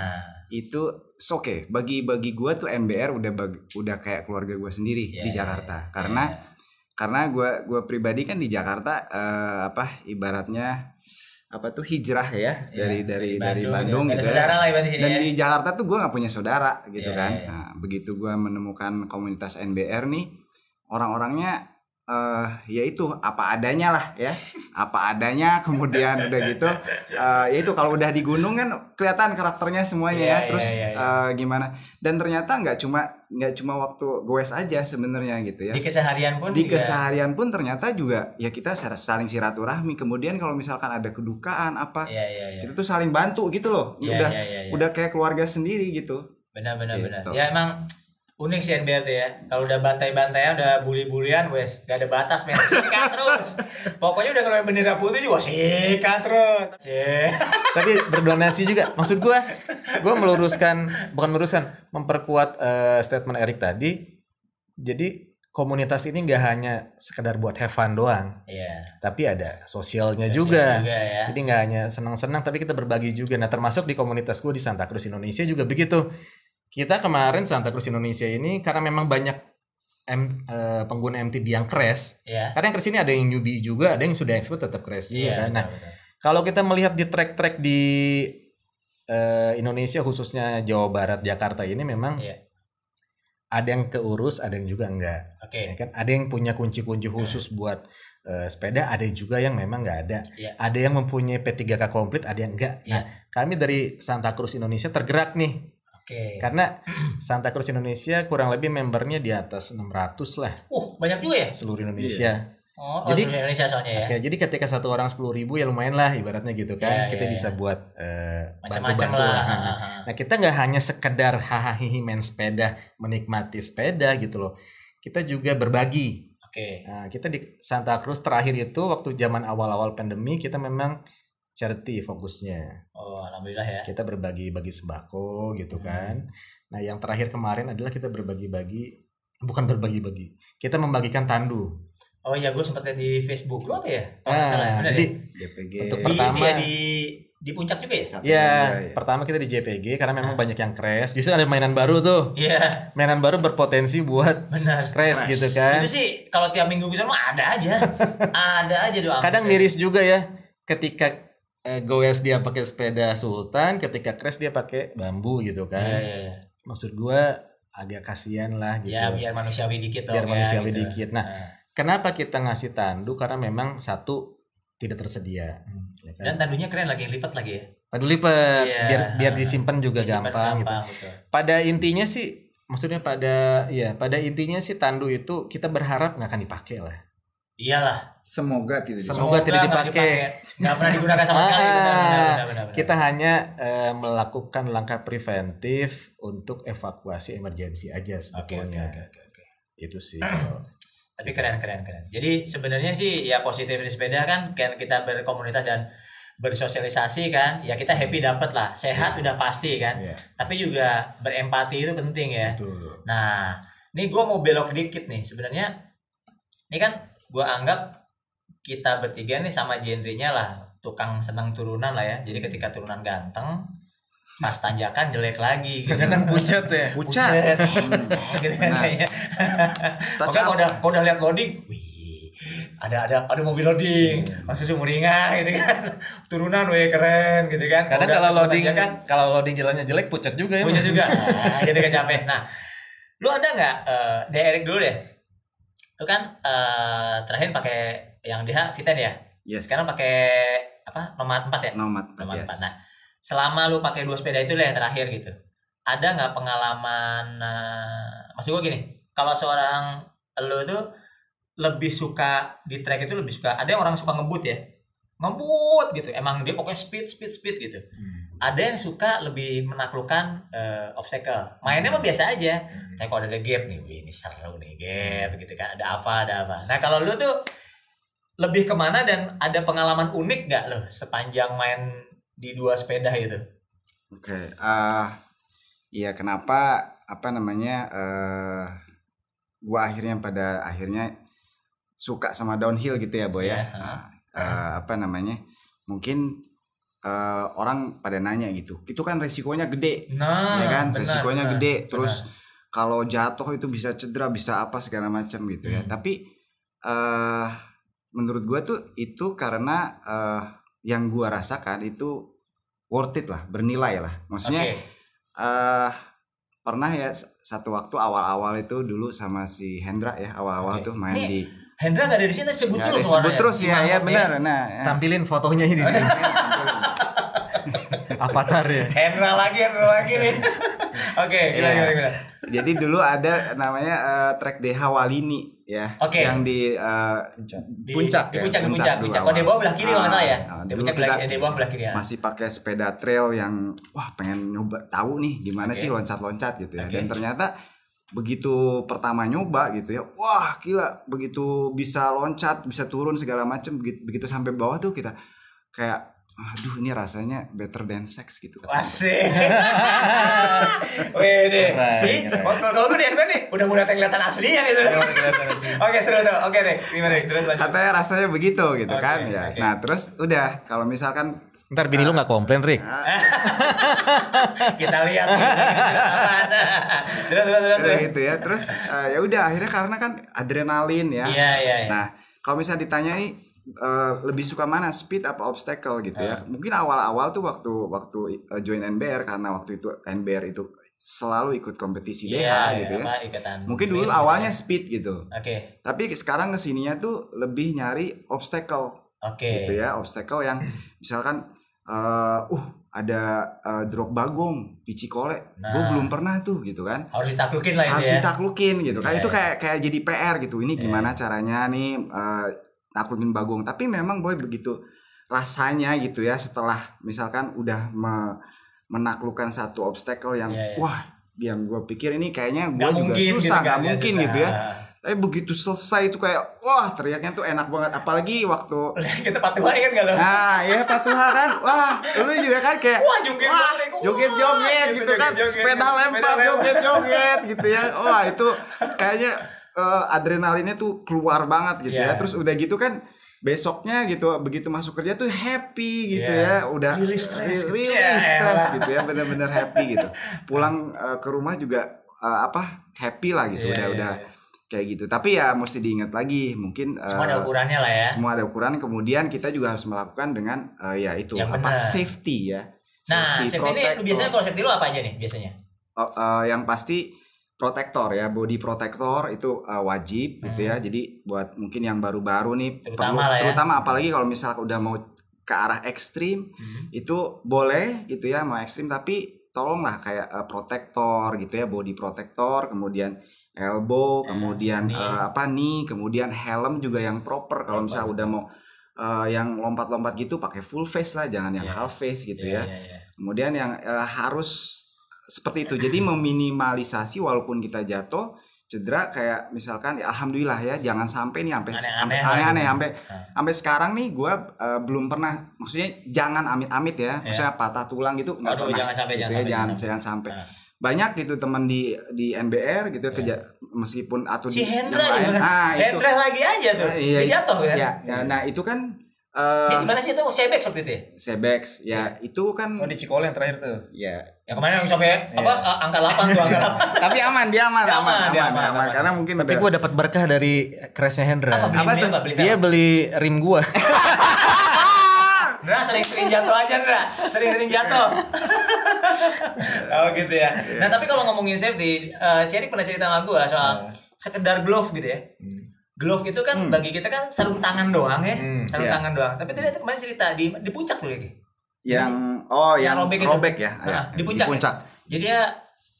itu oke okay. bagi bagi gue tuh MBR udah bag, udah kayak keluarga gue sendiri yeah, di ya, Jakarta yeah, karena yeah. karena gue gua pribadi kan di Jakarta uh, apa ibaratnya apa tuh hijrah ya, ya dari yeah, dari dari Bandung, dari ya. Bandung gitu, gitu ya. lah dan ya. di Jakarta tuh gue nggak punya saudara gitu yeah, kan yeah, yeah. Nah, begitu gue menemukan komunitas NBR nih orang-orangnya uh, ya itu apa adanya lah ya apa adanya kemudian udah gitu uh, ya itu kalau udah di gunung kan kelihatan karakternya semuanya yeah, ya iya, terus yeah, yeah, yeah. Uh, gimana dan ternyata nggak cuma nggak cuma waktu goes aja sebenarnya gitu ya di keseharian pun di keseharian keseharian pun ternyata juga ya kita saling silaturahmi kemudian kalau misalkan ada kedukaan apa yeah, yeah, yeah. kita tuh saling bantu gitu loh yeah, udah yeah, yeah, yeah. udah kayak keluarga sendiri gitu benar benar gitu. benar ya emang unik sih NBA tuh ya kalau udah bantai-bantai udah bully-bulian wes gak ada batas men sikat terus pokoknya udah kalau yang bendera putih juga sikat terus Cie. tapi berdonasi juga maksud gue gue meluruskan bukan meluruskan memperkuat uh, statement Erik tadi jadi komunitas ini gak hanya sekedar buat have fun doang yeah. tapi ada sosialnya juga, juga ya. jadi gak hanya senang-senang tapi kita berbagi juga nah termasuk di komunitas gue di Santa Cruz Indonesia juga begitu kita kemarin Santa Cruz Indonesia ini karena memang banyak M, e, pengguna MTB yang crash. Yeah. Karena yang crash ini ada yang newbie juga, ada yang sudah expert tetap crash juga. Yeah, kan? Nah, kalau kita melihat di track-track di e, Indonesia khususnya Jawa Barat, Jakarta ini memang yeah. ada yang keurus, ada yang juga enggak. Oke. Okay. Ya kan? Ada yang punya kunci-kunci nah. khusus yeah. buat e, sepeda, ada juga yang memang enggak ada. Yeah. Ada yang mempunyai P3K komplit, ada yang enggak. Yeah. Nah, iya. kami dari Santa Cruz Indonesia tergerak nih Okay. Karena Santa Cruz Indonesia kurang lebih membernya di atas 600 lah. Uh, banyak juga ya? Seluruh Indonesia. Yeah. Oh, oh, jadi, oh, Indonesia soalnya ya. Okay, jadi ketika satu orang sepuluh ribu ya lumayan lah ibaratnya gitu kan. Yeah, kita yeah, bisa yeah. buat bantu eh, bantu-bantu lah. lah. Nah, nah kita nggak hanya sekedar hahaha main sepeda, menikmati sepeda gitu loh. Kita juga berbagi. Oke. Okay. Nah, kita di Santa Cruz terakhir itu waktu zaman awal-awal pandemi kita memang charity fokusnya alhamdulillah ya. Kita berbagi-bagi sembako gitu hmm. kan. Nah, yang terakhir kemarin adalah kita berbagi-bagi bukan berbagi-bagi. Kita membagikan tandu. Oh iya, gue sempat lihat di Facebook lu apa ya? ah, salah. JPG. Ya? Untuk pertama ya, di, di puncak juga ya? Iya, ya, pertama kita di JPG karena memang ah. banyak yang crash. Justru ada mainan baru tuh. Iya. Yeah. Mainan baru berpotensi buat Benar. Crash, gitu kan. Itu sih kalau tiap minggu bisa mah ada aja. ada aja doang. Kadang miris juga ya ketika eh, goes dia pakai sepeda sultan ketika crash dia pakai bambu gitu kan yeah. Iya, iya. maksud gua agak kasihan lah gitu ya biar manusiawi dikit biar ya, manusiawi gitu. dikit nah yeah. kenapa kita ngasih tandu karena memang satu tidak tersedia hmm, ya kan? dan tandunya keren lagi lipat lagi ya tandu lipat yeah. biar biar disimpan juga disimpen gampang, gampang gitu betul. pada intinya sih maksudnya pada ya pada intinya sih tandu itu kita berharap nggak akan dipakai lah Iyalah. Semoga tidak dipakai. Semoga, tidak dipakai. Enggak pernah digunakan sama sekali. Kita hanya uh, melakukan langkah preventif untuk evakuasi emergensi aja sebetulnya. Oke, okay, oke, okay, okay, Itu sih. Tapi keren keren keren. Jadi sebenarnya sih ya positif di sepeda kan kan kita berkomunitas dan bersosialisasi kan ya kita happy hmm. dapat lah sehat yeah. udah pasti kan yeah. tapi juga berempati itu penting ya Betul. nah ini gue mau belok dikit nih sebenarnya ini kan gue anggap kita bertiga nih sama genrenya lah tukang senang turunan lah ya jadi ketika turunan ganteng pas tanjakan jelek lagi gitu kan pucat ya pucat, pucat. Hmm. gitu kan kayaknya oke kau udah kau udah lihat loading wih ada ada ada mobil loading maksudnya muringa gitu kan turunan wih keren gitu kan karena kalau loading kan kalau loading jalannya jelek pucat juga ya pucat juga nah, gitu kan capek nah lu ada nggak uh, eh, dari dulu deh lu kan uh, terakhir pakai yang dia Viten ya yes. sekarang pakai apa nomad 4 ya nomad 4, Yes. nah selama lu pakai dua sepeda itu lah yang terakhir gitu ada nggak pengalaman uh, maksud gue gini kalau seorang lu itu lebih suka di track itu lebih suka ada yang orang suka ngebut ya ngebut gitu emang dia pokoknya speed speed speed gitu hmm ada yang suka lebih menaklukkan uh, obstacle. Mainnya mah biasa aja. hmm Tapi kalau ada gap nih, wih ini seru nih gap gitu kan. Ada apa, ada apa. Nah kalau lu tuh lebih kemana dan ada pengalaman unik gak loh sepanjang main di dua sepeda itu? Oke, okay. uh, ya kenapa apa namanya uh, gua akhirnya pada akhirnya suka sama downhill gitu ya boy yeah. ya. Uh, uh, apa namanya? Mungkin uh, orang pada nanya gitu. Itu kan resikonya gede. Nah, ya kan? Benar, resikonya benar, gede. Terus kalau jatuh itu bisa cedera, bisa apa segala macam gitu ya. hmm. ya. Tapi uh, menurut gua tuh itu karena uh, yang gua rasakan itu worth it lah, bernilai lah. Maksudnya okay. uh, pernah ya satu waktu awal-awal itu dulu sama si Hendra ya, awal-awal okay. tuh main Nih. di Hendra gak ada di sini sebut terus sebut terus ya, ya benar. Nah, ya. tampilin fotonya ini di sini. Avatar ya. Hendra lagi, Hendra lagi nih. Oke, okay, gila, yeah. gila, gila. Jadi dulu ada namanya uh, track DH Walini ya. Oke. Okay. Yang di, uh, di puncak. Di ya? puncak, di puncak, puncak. Oh, di bawah belah kiri ya? ah, nggak ya. Nah, di puncak belah, di bawah belah kiri ya. Masih pakai sepeda trail yang wah pengen nyoba tahu nih gimana okay. sih loncat-loncat gitu ya. Okay. Dan ternyata begitu pertama nyoba gitu ya wah gila begitu bisa loncat bisa turun segala macem begitu, begitu sampai bawah tuh kita kayak aduh ini rasanya better than sex gitu kan. Asik. Wede, sih. Kalau kalau gue nih, nih udah mulai kelihatan aslinya nih sudah. Oke, seru tuh. Oke deh, gimana nih? Terus lanjut. Katanya rasanya begitu gitu okay, kan ya. Okay. Nah, terus udah kalau misalkan Ntar bini uh, lu gak komplain, Rick. Ah. kita lihat Terus terus terus. Terus gitu ya. Terus uh, ya udah akhirnya karena kan adrenalin ya. Iya, iya, iya. Nah, kalau misalnya ditanya nih uh, lebih suka mana speed apa obstacle gitu yeah. ya ah. mungkin awal-awal tuh waktu waktu eh, join NBR karena waktu itu NBR itu selalu ikut kompetisi yeah, DH gitu ya mungkin dulu awalnya gitu ya. speed gitu oke okay. tapi sekarang kesininya tuh lebih nyari obstacle oke okay. gitu ya obstacle yang misalkan uh, uh ada uh, drop bagong di Cikole, nah, gue belum pernah tuh gitu kan. Harus ditaklukin lah itu ya. Harus ditaklukin gitu yeah. kan. Itu iya. kayak kayak jadi PR gitu. Ini yeah. gimana caranya nih uh, naklukin Bagong tapi memang boy begitu rasanya gitu ya setelah misalkan udah me menaklukkan satu obstacle yang yeah, yeah. wah yang gue pikir ini kayaknya gue juga mungkin, gitu susah nggak gak kan, ya, mungkin susah. gitu ya tapi begitu selesai itu kayak wah teriaknya tuh enak banget apalagi waktu kita patuhan kan gak lo nah ya patuhan kan wah lu juga kan kayak wah joget wah, joget joget gitu, gitu kan joget, sepeda lempar joget joget gitu ya wah itu kayaknya uh, adrenalinnya tuh keluar banget gitu yeah. ya. Iya. Terus udah gitu kan besoknya gitu begitu masuk kerja tuh happy gitu yeah. ya udah really stress, gitu. really stress, stress gitu ya bener-bener happy gitu pulang uh, ke rumah juga uh, apa happy lah gitu yeah, udah yeah, udah iya. kayak gitu tapi ya mesti diingat lagi mungkin eh, semua ada ukurannya lah ya semua ada ukuran kemudian kita juga harus melakukan dengan uh, ya itu Yang apa bener. safety ya nah safety, safety ini biasanya kalau safety lu apa aja nih biasanya uh, uh, yang pasti protektor ya body protector itu uh, wajib hmm. gitu ya hmm. jadi buat mungkin yang baru-baru nih terutama perlu, ya. terutama apalagi kalau misal udah mau ke arah ekstrim hmm. itu boleh gitu ya mau ekstrim tapi tolonglah kayak uh, protektor gitu ya body protector kemudian elbow hmm. kemudian nih. Uh, apa nih kemudian helm juga yang proper kalau misal udah mau uh, yang lompat-lompat gitu pakai full face lah jangan yang yeah. half face gitu yeah, ya yeah, yeah. kemudian yang uh, harus seperti itu. Jadi meminimalisasi walaupun kita jatuh cedera kayak misalkan ya alhamdulillah ya jangan sampai nih sampai aneh-aneh sampai gitu. sampai, nah. sampai sekarang nih gue uh, belum pernah maksudnya jangan amit-amit ya iya. maksudnya patah tulang gitu nggak pernah jangan sampai, gitu jangan, ya, sampai, jangan, jangan sampai jangan sampai nah. banyak gitu teman di di NBR gitu yeah. kerja meskipun atau si di Hendra juga. Nah, Hendra lagi aja tuh nah, iya, jatuh kan ya, ya, nah itu kan Uh, eh, gimana sih itu Sebex waktu itu ya? Sebex, ya yeah. itu kan Oh di Cikole yang terakhir tuh Ya. yeah. Ya kemarin yang sampai ya, apa, uh, angka 8 tuh angka 8 Tapi aman, dia aman, dia aman, aman, dia aman, aman, aman, aman, Karena mungkin Tapi gue dapat berkah dari crashnya Hendra Apa, beli apa tuh? Beli dia beli rim gue Nah sering-sering jatuh aja Hendra Sering-sering jatuh Oh gitu ya iya. Nah tapi kalau ngomongin safety uh, Sherry pernah cerita sama gue soal iya. sekedar glove gitu ya hmm glove itu kan hmm. bagi kita kan sarung tangan doang ya, hmm, sarung yeah. tangan doang. Tapi tadi kemarin cerita di di puncak tuh lagi. Yang oh yang, yang robek, robek ya, nah, ya. di puncak. Di puncak. Ya. Jadi ya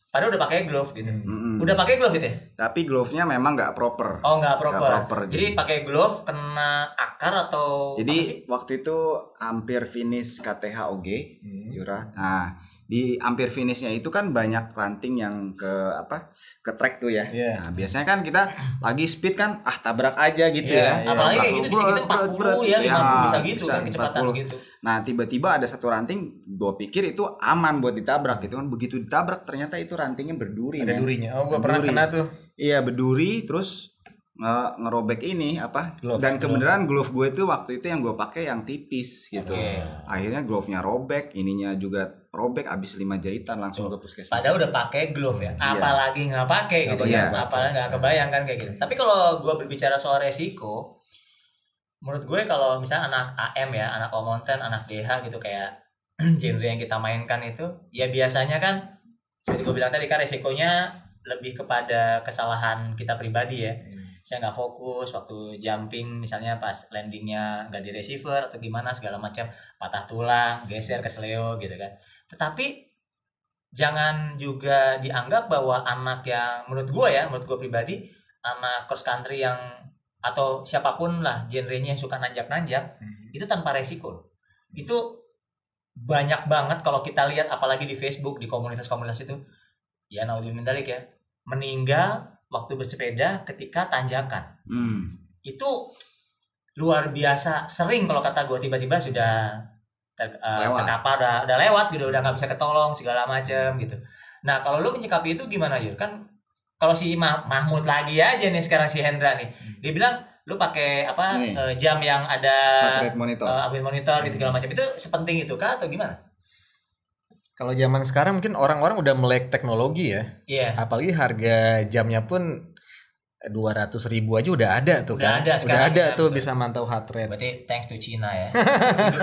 padahal udah pakai glove gitu. Mm -hmm. Udah pakai glove gitu ya? Tapi glove-nya memang nggak proper. Oh, nggak proper. Gak proper. Jadi, gitu. pakai glove kena akar atau Jadi waktu itu hampir finish KTH OG, hmm. Yura. Nah, di hampir finishnya itu kan banyak ranting yang ke apa ke track tuh ya. Yeah. Nah, biasanya kan kita lagi speed kan ah tabrak aja gitu yeah, ya. Iya. Apalagi kayak gitu bisa kita 40 berat, ya 50 ya, bisa gitu bisa, kan kecepatan segitu. Nah, tiba-tiba ada satu ranting gua pikir itu aman buat ditabrak gitu kan. Begitu ditabrak ternyata itu rantingnya berduri. Ada men. durinya. Oh, gua berduri. pernah kena tuh. Iya, berduri terus ngerobek ini apa glove, dan kebenaran glove. glove gue itu waktu itu yang gue pakai yang tipis gitu okay. akhirnya glove nya robek ininya juga robek abis lima jahitan langsung oh, ke puskesmas. Padahal udah pakai glove ya. Iya. Apalagi nggak pakai gitu yeah. Apalagi nggak kebayang kan kayak gitu. Tapi kalau gue berbicara soal resiko, menurut gue kalau misalnya anak AM ya, anak Omonten, anak DH gitu kayak genre yang kita mainkan itu, ya biasanya kan seperti gue bilang tadi kan resikonya lebih kepada kesalahan kita pribadi ya. Hmm saya nggak fokus waktu jumping misalnya pas landingnya nggak di receiver atau gimana segala macam patah tulang geser ke seleo gitu kan tetapi jangan juga dianggap bahwa anak yang menurut gue ya menurut gue pribadi anak cross country yang atau siapapun lah genrenya yang suka nanjak-nanjak hmm. itu tanpa resiko itu banyak banget kalau kita lihat apalagi di Facebook di komunitas-komunitas itu ya naudzubillah ya meninggal waktu bersepeda ketika tanjakan. Hmm. Itu luar biasa sering kalau kata gue tiba-tiba sudah ter, uh, lewat. terkapar, udah, udah lewat gitu, udah nggak bisa ketolong segala macem gitu. Nah kalau lu menyikapi itu gimana Yur? Kan kalau si Mah Mahmud lagi aja nih sekarang si Hendra nih, hmm. dia bilang lu pakai apa uh, jam yang ada heart monitor, uh, monitor gitu segala hmm. macam itu sepenting itu kah atau gimana? Kalau zaman sekarang mungkin orang-orang udah melek teknologi ya. Iya. Yeah. Apalagi harga jamnya pun eh, dua ratus ribu aja udah ada tuh udah kan? ada udah ada ya, tuh bisa mantau heart rate berarti thanks to China ya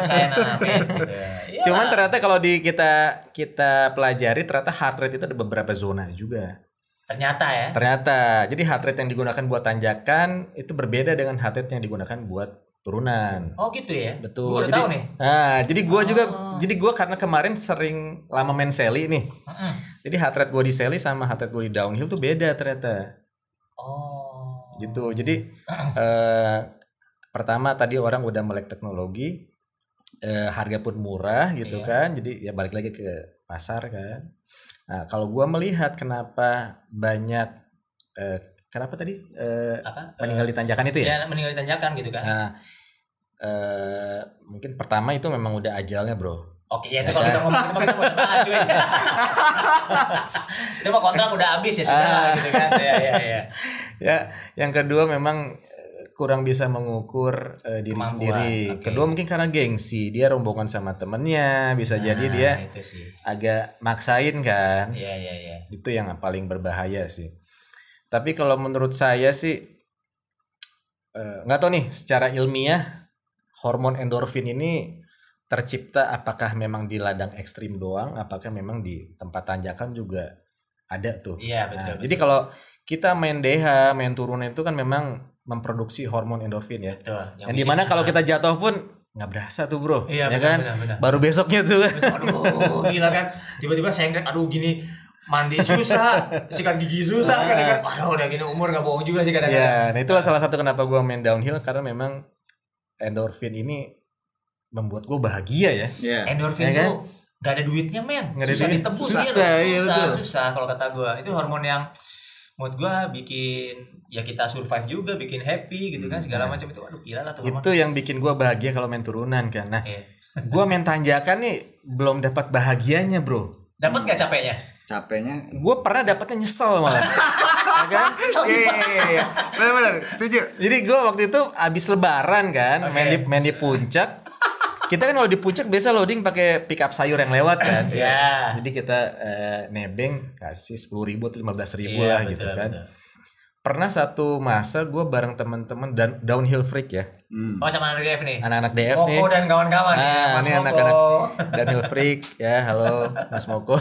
China man. Gitu ya. Iya cuman ternyata kalau di kita kita pelajari ternyata heart rate itu ada beberapa zona juga ternyata ya ternyata jadi heart rate yang digunakan buat tanjakan itu berbeda dengan heart rate yang digunakan buat turunan. Oh gitu ya. Betul. Gua udah jadi, tahu nih. Nah, jadi gue oh. juga jadi gue karena kemarin sering lama main Sally nih. Jadi heart rate gue di Sally sama heart rate gue di downhill tuh beda ternyata. Oh. Gitu. Jadi uh pertama tadi orang udah melek teknologi, uh, harga pun murah gitu yeah. kan. Jadi ya balik lagi ke pasar kan. Nah, kalau gue melihat kenapa banyak uh, kenapa tadi uh, apa meninggal di tanjakan itu ya? Ya meninggal di tanjakan gitu kan. Nah, mungkin pertama itu memang udah ajalnya bro. Oke ya itu kalau kita ngomong teman kita bahas cuy. itu mah kontrak udah habis ya sudah lah gitu kan. Ya ya ya. Ya, yang kedua memang kurang bisa mengukur uh, diri Kemampuan, sendiri. Okay. Kedua mungkin karena gengsi, dia rombongan sama temennya, bisa nah, jadi dia agak maksain kan. Iya iya iya. Itu yang paling berbahaya sih. Tapi kalau menurut saya sih nggak uh, tahu nih secara ilmiah hormon endorfin ini tercipta apakah memang di ladang ekstrim doang apakah memang di tempat tanjakan juga ada tuh iya betul, nah, betul. jadi kalau kita main DH main turun itu kan memang memproduksi hormon endorfin ya betul, yang, yang dimana kalau kita jatuh pun nggak berasa tuh bro iya, ya benar, kan benar, benar. baru besoknya tuh Besok, aduh gila kan tiba-tiba sengket aduh gini mandi susah, sikat gigi susah, ah. kadang-kadang, waduh udah gini umur nggak bohong juga sih kadang-kadang. Ya, nah itulah salah satu kenapa gua main downhill karena memang endorfin ini membuat gue bahagia ya. Yeah. Endorfin yeah, kan? tuh gak ada duitnya men, gak susah duit. ditebus susah, gitu. Iya, susah, susah kalau kata gue. Itu hormon yang mood gue bikin ya kita survive juga, bikin happy gitu kan hmm. segala macam itu. Aduh gila lah tuh. Hormon. Itu yang bikin gue bahagia kalau main turunan kan. Nah, yeah. gue main tanjakan nih belum dapat bahagianya bro. Dapat gak capeknya? capeknya gue pernah dapetnya nyesel malah ya kan iya iya iya, iya. benar benar setuju jadi gue waktu itu abis lebaran kan okay. main di main di puncak kita kan kalau di puncak biasa loading pakai pick up sayur yang lewat kan. yeah. Jadi kita uh, nebeng kasih sepuluh ribu atau lima belas ribu yeah, lah betul, gitu kan. Betul pernah satu masa gue bareng temen-temen dan downhill freak ya. Hmm. Oh sama anak DF nih. Anak-anak DF Moko nih. Moko dan kawan-kawan nah, ya. Mas ini Moko. anak-anak downhill freak ya. Halo Mas Moko.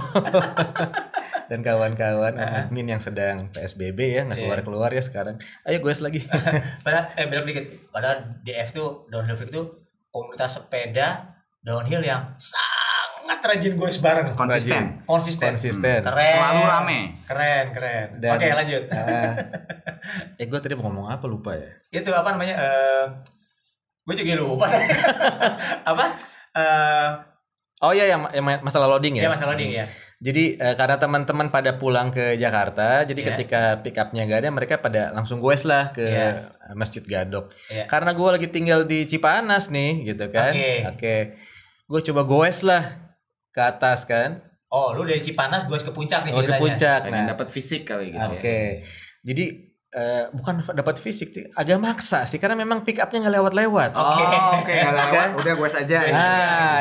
dan kawan-kawan admin ah. yang sedang PSBB ya nggak iya. keluar-keluar ya sekarang. Ayo gue lagi. padahal eh beda dikit. Padahal DF tuh downhill freak tuh komunitas sepeda downhill yang sah banget rajin goes bareng. Konsisten. Rajin. Konsisten. Konsisten. Hmm. Keren. Selalu rame. Keren, keren. oke Oke, lanjut. Uh, eh, eh gue tadi mau ngomong apa lupa ya? Itu apa namanya? Uh, eh, gue juga lupa. apa? Uh, Oh iya yang masalah loading ya. Iya masalah loading ya. Jadi uh, karena teman-teman pada pulang ke Jakarta, jadi yeah. ketika pick upnya gak ada, mereka pada langsung gue lah ke yeah. Masjid Gadok. Yeah. Karena gue lagi tinggal di Cipanas nih, gitu kan. Oke. Okay. Okay. Gue coba goes lah ke atas kan? Oh, lu dari Cipanas gue ke puncak nih ceritanya. Ke puncak. Nah, dapat fisik kali gitu. Ya. Oke. Okay. Ya. Jadi Uh, bukan dapat fisik agak maksa sih karena memang pick upnya nggak lewat-lewat. Oke, okay. oh, oke, okay. Gak lewat. Kan? Udah gue saja. Nah, ya.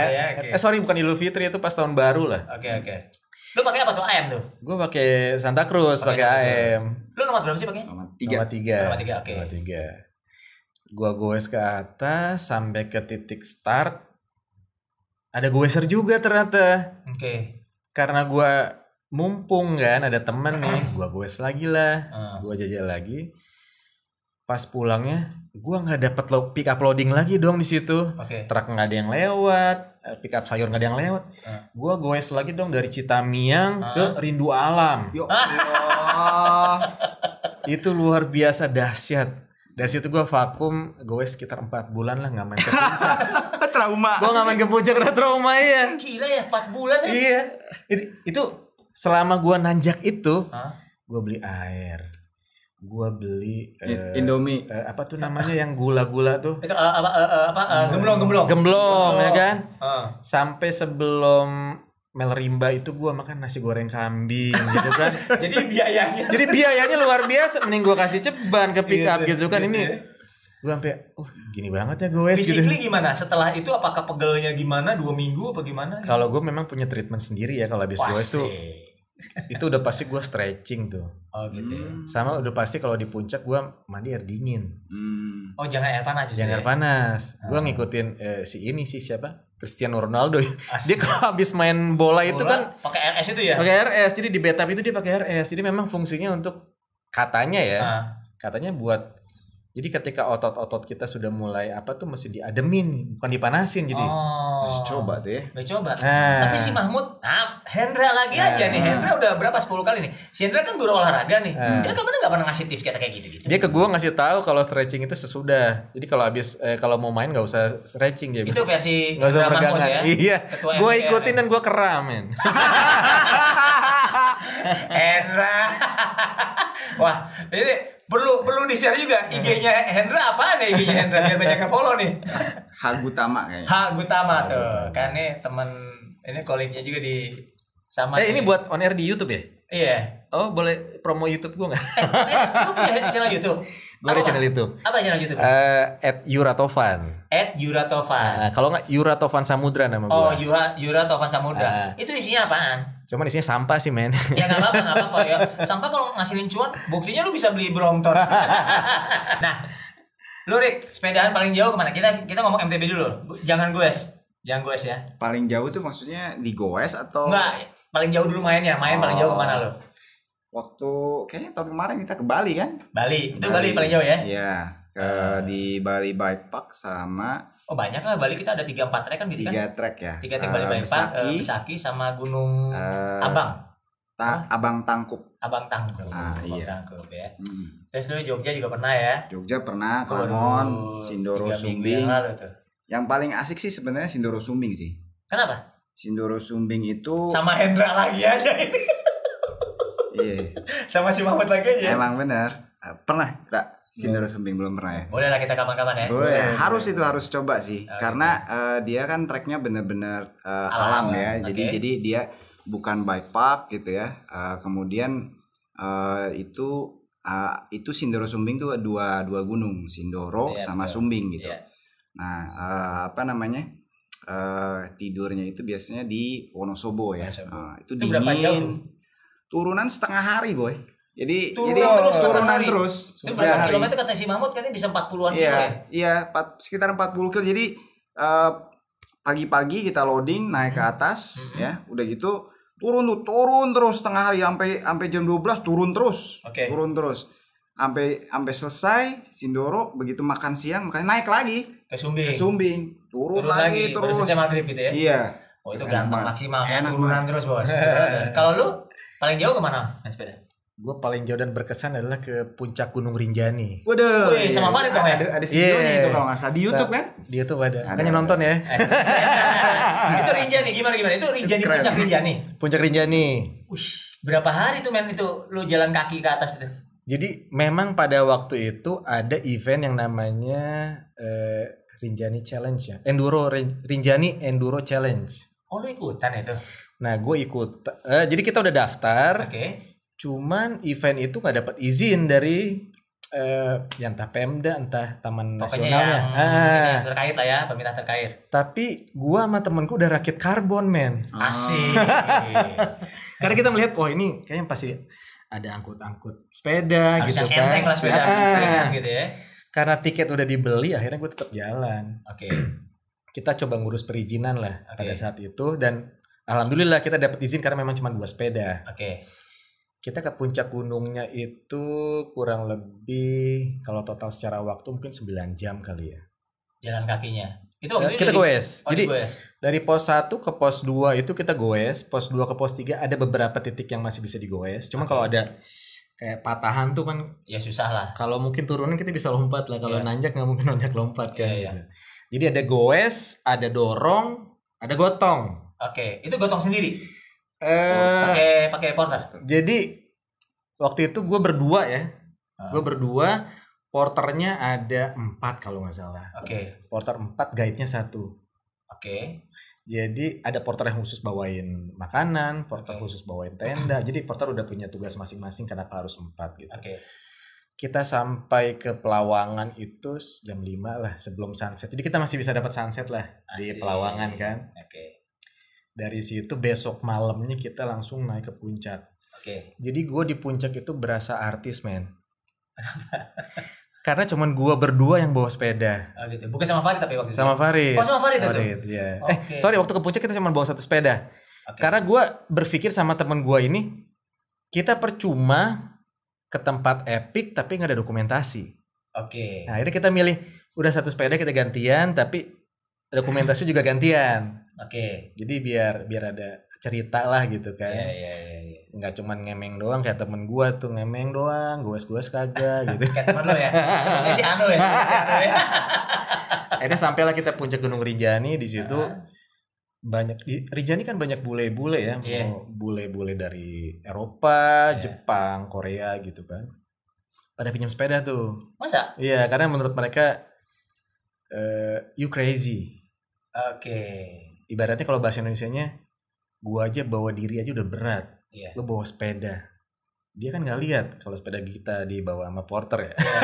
ya, okay. eh sorry bukan Idul Fitri itu pas tahun baru lah. Oke, okay, oke. Okay. Lu pakai apa tuh AM tuh? Gue pakai Santa Cruz, pakai AM. Lu nomor berapa sih pakai? Nomor tiga. Nomor tiga. Nomor tiga, oke. Okay. Nomor tiga. Gua gue ke atas sampai ke titik start ada gue ser juga ternyata oke okay. karena gue mumpung kan ada temen nih gue gue lagi lah uh. Ah. gue jajal lagi pas pulangnya gue nggak dapet lo pick up loading lagi dong di situ okay. truk nggak ada yang lewat eh, pick up sayur nggak ada yang lewat uh. gue goes lagi dong dari Citamiang uh. ke Rindu Alam Yo. itu luar biasa dahsyat dari situ gue vakum, gue sekitar 4 bulan lah gak main ke puncak. trauma. Gue gak main ke puncak karena trauma ya. Gila ya 4 bulan ya. Iya. Itu, itu selama gue nanjak itu, huh? gue beli air gue beli uh, Indomie uh, apa tuh namanya yang gula-gula tuh itu uh, eh, apa uh, apa uh, gemblong gemblong gemblong, gemblong ya kan uh. sampai sebelum Melrimba itu gue makan nasi goreng kambing gitu kan. jadi biayanya. Jadi biayanya luar biasa. Mending gue kasih ceban ke pick up iya, gitu kan. Iya, Ini iya. gue sampai uh gini banget ya gue gitu. physically gitu. gimana setelah itu apakah pegelnya gimana dua minggu apa gimana kalau gue memang punya treatment sendiri ya kalau habis gue itu itu udah pasti gue stretching tuh. Oh gitu. Ya. Hmm. Sama udah pasti kalau di puncak gue mandi air dingin. Hmm. Oh jangan air panas. Jangan ya? air panas. Ya? Gue ah. ngikutin eh, si ini si siapa? Cristiano Ronaldo. Asli. Dia kalau habis main bola, bola itu kan pakai RS itu ya? Pakai RS. Jadi di betap itu dia pakai RS. Jadi memang fungsinya untuk katanya ya. Ah. Katanya buat jadi ketika otot-otot kita sudah mulai apa tuh mesti diademin, bukan dipanasin jadi. Oh. Coba deh. ya. coba. Nah. Tapi si Mahmud, nah, Hendra lagi nah. aja nih. Hendra udah berapa 10 kali nih. Si Hendra kan guru olahraga nih. Nah. Dia kemana nggak pernah ngasih tips kayak gitu-gitu. Dia ke gua ngasih tahu kalau stretching itu sesudah. Jadi kalau habis eh, kalau mau main nggak usah stretching dia. Itu versi nggak usah Ya? Iya. Ketua gua ikutin dan gua keramin. Hendra. Wah, ini perlu perlu di share juga IG-nya Hendra apa nih ya IG-nya Hendra biar banyak yang follow nih. Hagutama kayaknya. Hagutama tuh. karena Kan nih teman ini koleknya juga di sama. Eh, ini buat on air di YouTube ya? Iya. Oh, boleh promo YouTube gua nggak? Eh, eh, lu punya channel YouTube? Gue ada channel YouTube. Apa channel YouTube? Uh, at Yuratovan. At Yuratovan. Uh, kalau enggak Yuratovan Samudra nama gue. Oh, Yura Yuratovan Samudra. Uh, Itu isinya apaan? Cuman isinya sampah sih men Ya enggak apa-apa enggak apa-apa ya Sampah kalau ngasilin cuan Buktinya lu bisa beli Brompton Nah Lu Rick Sepedaan paling jauh kemana? Kita kita ngomong MTB dulu Jangan goes Jangan goes ya Paling jauh tuh maksudnya di goes atau Enggak Paling jauh dulu mainnya Main oh. paling jauh oh. kemana lu? Waktu Kayaknya tahun kemarin kita ke Bali kan Bali Itu Bali, Bali paling jauh ya Iya ke, uh. Di Bali Bike Park sama Oh banyak lah Bali kita ada tiga empat trek kan gitu tiga kan? Tiga trek ya. Tiga trek uh, Bali eh, Bali eh, Besaki, uh, sama Gunung uh, Abang. Ta ah? Abang Tangkup. Abang Tangkup. Ah, Abang iya. Tangkup ya. Hmm. Terus dulu Jogja juga pernah ya? Jogja pernah, Klamon, Sindoro Sumbing. Yang, yang paling asik sih sebenarnya Sindoro Sumbing sih. Kenapa? Sindoro Sumbing itu sama Hendra lagi aja ini. iya. Sama si Muhammad lagi aja. Emang bener Pernah, enggak Sindoro Sumbing belum pernah ya. Boleh lah kita kapan-kapan ya. Boleh, Boleh. harus itu harus coba sih. Okay. Karena uh, dia kan treknya bener-bener uh, eh, alam. alam ya. Jadi okay. jadi dia bukan bike park gitu ya. Uh, kemudian uh, itu uh, itu Sindoro Sumbing tuh dua dua gunung, Sindoro yeah, sama yeah. Sumbing gitu. Yeah. Nah, uh, apa namanya? Uh, tidurnya itu biasanya di Wonosobo ya. Uh, itu, itu dingin. Itu turunan setengah hari, boy. Jadi turun jadi terus turunan terus. Eh, itu berapa kilometer Katanya si Mahmud katanya bisa 40-an iya, kilo ya? Iya, sekitar 40 kilo. Jadi pagi eh, pagi-pagi kita loading naik ke hmm. atas -hmm. ya. Udah gitu turun tuh turun terus setengah hari sampai sampai jam 12 turun terus. Okay. Turun terus. Sampai sampai selesai Sindoro begitu makan siang makanya naik lagi ke Sumbing. Ke Sumbing. Turun, turun lagi, terus. maghrib gitu ya. Iya. Oh itu gampang ganteng maksimal. Enak turunan terus, Bos. Kalau lu paling jauh kemana naik sepeda? Gue paling jauh dan berkesan adalah ke puncak Gunung Rinjani. Waduh, Woi, sama iya. Farid kan ya? Ada, ada videonya yeah. itu iya. kalau nggak salah di YouTube kan? Di YouTube ada. ada nonton ya. itu Rinjani gimana gimana? Itu Rinjani Keren. puncak Rinjani. Puncak Rinjani. Ush, berapa hari tuh men itu lo jalan kaki ke atas itu? Jadi memang pada waktu itu ada event yang namanya uh, Rinjani Challenge ya. Enduro Rinjani Enduro Challenge. Oh lu ikutan itu? Nah gue ikut. Uh, jadi kita udah daftar. Oke. Okay Cuman event itu nggak dapat izin dari eh, yang entah Pemda entah Taman Pokoknya Nasional ya. Ah. terkait lah ya, pemerintah terkait. Tapi gua sama temanku udah rakit karbon, men. Ah. Asik. Karena kita melihat wah oh, ini kayaknya pasti ada angkut-angkut sepeda Harus gitu kan. Lah sepeda, ah. gitu ya. Karena tiket udah dibeli, akhirnya gue tetap jalan. Oke. Okay. Kita coba ngurus perizinan lah okay. pada saat itu dan alhamdulillah kita dapat izin karena memang cuma dua sepeda. Oke. Okay kita ke puncak gunungnya itu kurang lebih kalau total secara waktu mungkin 9 jam kali ya. Jalan kakinya. Itu ya, waktu kita goes. Oh, Jadi goes. dari pos 1 ke pos 2 itu kita goes, pos 2 ke pos 3 ada beberapa titik yang masih bisa digoes. Cuma okay. kalau ada kayak patahan tuh kan ya susah lah. Kalau mungkin turunan kita bisa lompat lah, kalau yeah. nanjak nggak mungkin nanjak lompat kan. Yeah, yeah. Jadi ada goes, ada dorong, ada gotong. Oke, okay. itu gotong sendiri. Oh, eh pakai pakai porter jadi waktu itu gue berdua ya ah. gue berdua porternya ada empat kalau nggak salah oke okay. porter empat guide-nya satu oke okay. jadi ada porter yang khusus bawain makanan porter okay. khusus bawain tenda jadi porter udah punya tugas masing-masing kenapa harus empat gitu oke okay kita sampai ke pelawangan itu jam 5 lah sebelum sunset. Jadi kita masih bisa dapat sunset lah Asik. di pelawangan kan. Oke. Okay dari situ besok malamnya kita langsung naik ke puncak oke okay. jadi gue di puncak itu berasa artis men karena cuman gue berdua yang bawa sepeda. Oh gitu. Bukan sama Farid tapi waktu itu. Sama Farid. Oh sama Farid Farid, tuh? Iya. Okay. Eh, sorry waktu ke puncak kita cuma bawa satu sepeda. Okay. Karena gue berpikir sama temen gue ini kita percuma ke tempat epic tapi nggak ada dokumentasi. Oke. Okay. Nah, akhirnya kita milih udah satu sepeda kita gantian tapi dokumentasi juga gantian. Oke. Okay. Jadi biar biar ada cerita lah gitu kan. Iya iya iya. Enggak iya. cuman ngemeng doang kayak temen gua tuh ngemeng doang, gue gue kagak gitu. kayak temen lo ya. Seperti si Anu ya. Anu ya? Akhirnya sampailah kita puncak Gunung Rijani, di situ uh banyak di Rinjani kan banyak bule-bule ya, bule iya. bule-bule dari Eropa, yeah. Jepang, Korea gitu kan. Pada pinjam sepeda tuh. Masa? Iya, karena menurut mereka uh, you crazy Oke. Okay. Ibaratnya kalau bahasa Indonesia-nya, gua aja bawa diri aja udah berat. Iya. Yeah. Lo bawa sepeda. Dia kan nggak lihat kalau sepeda kita dibawa sama porter ya. Iya.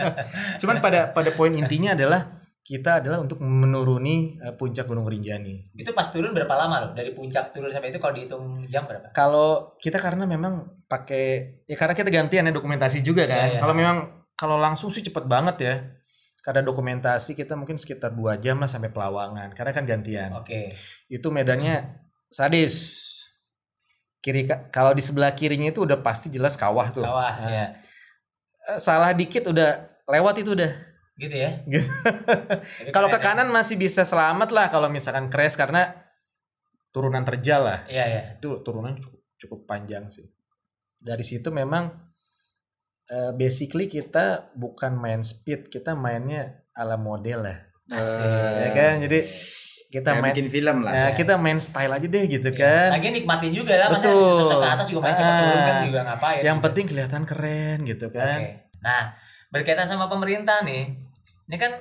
Cuman pada pada poin intinya adalah kita adalah untuk menuruni uh, puncak Gunung Rinjani. Itu pas turun berapa lama loh? Dari puncak turun sampai itu kalau dihitung jam berapa? Kalau kita karena memang pakai ya karena kita gantian ya dokumentasi juga kan. Yeah, yeah. Kalau memang kalau langsung sih cepet banget ya karena dokumentasi kita mungkin sekitar dua jam lah sampai pelawangan karena kan gantian oke okay. itu medannya sadis kiri kalau di sebelah kirinya itu udah pasti jelas kawah tuh kawah nah, ya eh, salah dikit udah lewat itu udah gitu ya gitu. kalau ke kanan ya. masih bisa selamat lah kalau misalkan crash karena turunan terjal lah iya iya itu turunan cukup cukup panjang sih dari situ memang uh, basically kita bukan main speed, kita mainnya ala model lah. Iya Uh, kan? Jadi kita ya, main bikin film lah. Ya, ya. Kita main style aja deh gitu ya. kan. Lagi nikmatin juga lah masa ke atas juga main cepat turun kan juga ah. ngapain. Yang gitu. penting kelihatan keren gitu kan. Nah, berkaitan sama pemerintah nih. Ini kan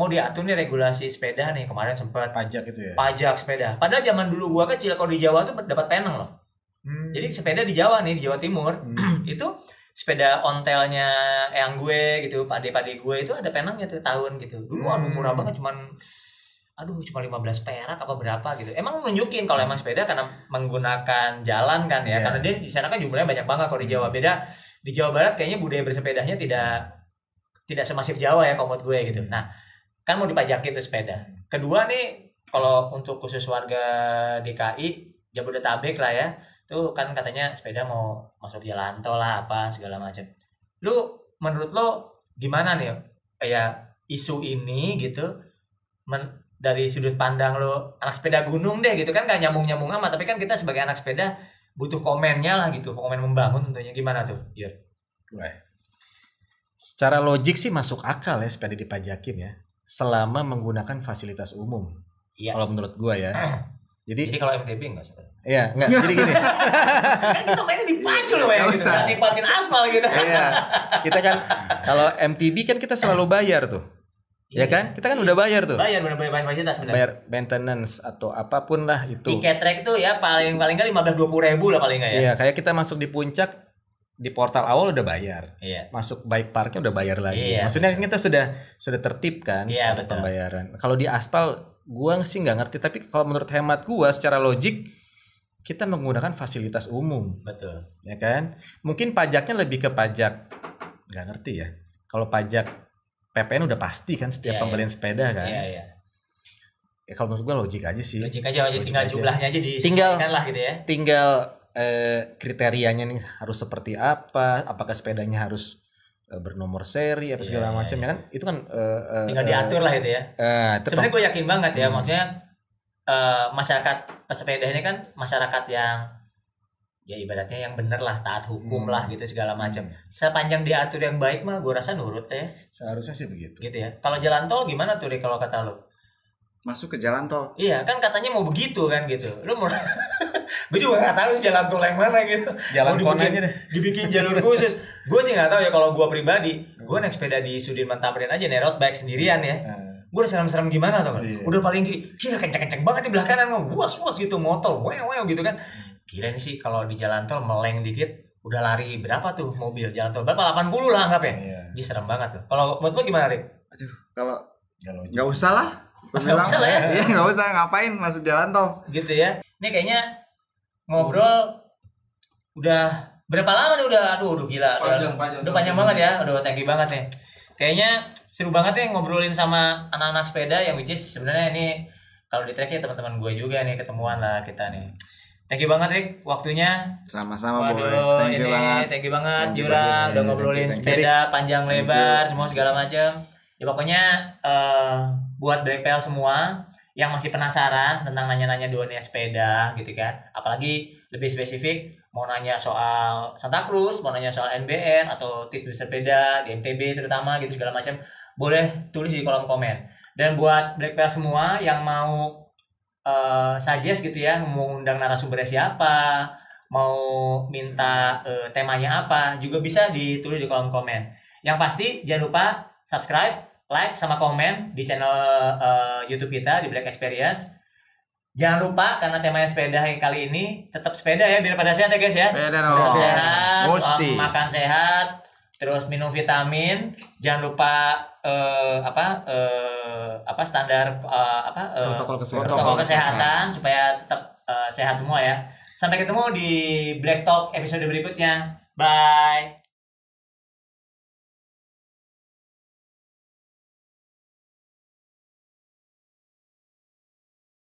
mau diatur nih regulasi sepeda nih kemarin sempat pajak itu ya. Pajak sepeda. Padahal zaman dulu gua kecil kalau di Jawa tuh dapat peneng loh. Hmm. Jadi sepeda di Jawa nih, di Jawa Timur hmm. itu sepeda ontelnya yang gue gitu pade-pade gue itu ada penangnya tuh tahun gitu dulu hmm. aduh murah banget cuman aduh cuma 15 perak apa berapa gitu emang nunjukin kalau emang sepeda karena menggunakan jalan kan ya yeah. karena dia di sana kan jumlahnya banyak banget kalau di Jawa hmm. beda di Jawa Barat kayaknya budaya bersepedanya tidak tidak semasif Jawa ya komod gue gitu hmm. nah kan mau dipajakin tuh sepeda kedua nih kalau untuk khusus warga DKI Jabodetabek lah ya tuh kan katanya sepeda mau masuk jalan tol lah apa segala macam lu menurut lo gimana nih kayak isu ini gitu men, dari sudut pandang lo anak sepeda gunung deh gitu kan gak nyambung nyambung amat tapi kan kita sebagai anak sepeda butuh komennya lah gitu komen membangun tentunya gimana tuh Yur? Ya. secara logik sih masuk akal ya sepeda dipajakin ya selama menggunakan fasilitas umum iya. kalau menurut gua ya jadi, jadi kalau MTB enggak sepeda Iya, enggak. Jadi gini. kan kita mainnya di dipacu loh ya, gitu. Kan nikmatin aspal gitu. Iya. Kita kan kalau MTB kan kita selalu bayar tuh. Ya kan? Kita kan udah bayar tuh. Bayar benar bayar fasilitas benar. Bayar maintenance atau apapun lah itu. Tiket trek tuh ya paling paling belas dua 20 ribu lah paling enggak ya. Iya, kayak kita masuk di puncak di portal awal udah bayar. Iya. Masuk bike parknya udah bayar lagi. Iya, Maksudnya betul. kita sudah sudah tertib kan iya, untuk betul. pembayaran. Kalau di aspal gua sih nggak ngerti tapi kalau menurut hemat gua secara logik kita menggunakan fasilitas umum. Betul. Ya kan? Mungkin pajaknya lebih ke pajak Gak ngerti ya. Kalau pajak PPN udah pasti kan setiap yeah, iya. pembelian yeah. sepeda kan. Iya, yeah, iya. Yeah. Ya kalau menurut gue logik aja sih. Logik aja, logik tinggal aja. jumlahnya aja tinggal, lah gitu ya. Tinggal eh, kriterianya nih harus seperti apa, apakah sepedanya harus eh, bernomor seri apa segala yeah, macam yeah. ya kan itu kan eh, eh tinggal eh, diatur lah itu ya eh, eh sebenarnya gue yakin banget ya hmm. maksudnya Eh, masyarakat pesepeda ini kan masyarakat yang ya ibaratnya yang bener lah taat hukum hmm. lah gitu segala macam hmm. sepanjang diatur yang baik mah gue rasa nurut ya seharusnya sih begitu gitu ya kalau jalan tol gimana tuh kalau kata lo masuk ke jalan tol iya kan katanya mau begitu kan gitu lu mau gue juga gak tahu jalan tol yang mana gitu jalan mau dibikin, aja deh dibikin jalur khusus gue sih gak tahu ya kalau gue pribadi gue naik hmm. sepeda di Sudirman Tamrin aja nih road bike sendirian ya hmm gue udah serem-serem gimana tau kan yeah. udah paling kiri gila kenceng-kenceng banget di belakangan kanan was was gitu motor wow wow gitu kan gila ini sih kalau di jalan tol meleng dikit udah lari berapa tuh mobil jalan tol berapa puluh lah anggap ya yeah. Jadi serem banget tuh kalau menurut lo gimana Rik? aduh kalau nggak usah lah nggak usah lah ya iya nggak usah ngapain masuk jalan tol gitu ya ini kayaknya ngobrol udah berapa lama nih udah aduh udah gila panjang, udah, panjang, udah panjang banget ya udah tinggi banget nih kayaknya seru banget ya ngobrolin sama anak-anak sepeda yang which is sebenarnya ini kalau di trek ya teman-teman gue juga nih ketemuan lah kita nih Thank you banget Rick waktunya. Sama-sama Boy. Thank you ini, banget. Thank you banget thank you Jura udah ngobrolin sepeda panjang lebar semua segala macam. Ya pokoknya eh, buat Black semua yang masih penasaran tentang nanya-nanya dunia sepeda gitu kan. Apalagi lebih spesifik mau nanya soal Santa Cruz, mau nanya soal NBN atau tips bersepeda di MTB terutama gitu segala macam, boleh tulis di kolom komen. Dan buat Black Pearl semua yang mau uh, suggest gitu ya, mau undang narasumbernya siapa, mau minta uh, temanya apa, juga bisa ditulis di kolom komen. Yang pasti jangan lupa subscribe, like sama komen di channel uh, YouTube kita di Black Experience Jangan lupa karena temanya sepeda kali ini tetap sepeda ya biar pada sehat ya guys ya. Sepeda dong. Sehat, makan sehat, terus minum vitamin. Jangan lupa uh, apa uh, apa standar uh, apa uh, protokol kesehatan, protokol kesehatan ya. supaya tetap uh, sehat semua ya. Sampai ketemu di Black Talk episode berikutnya. Bye.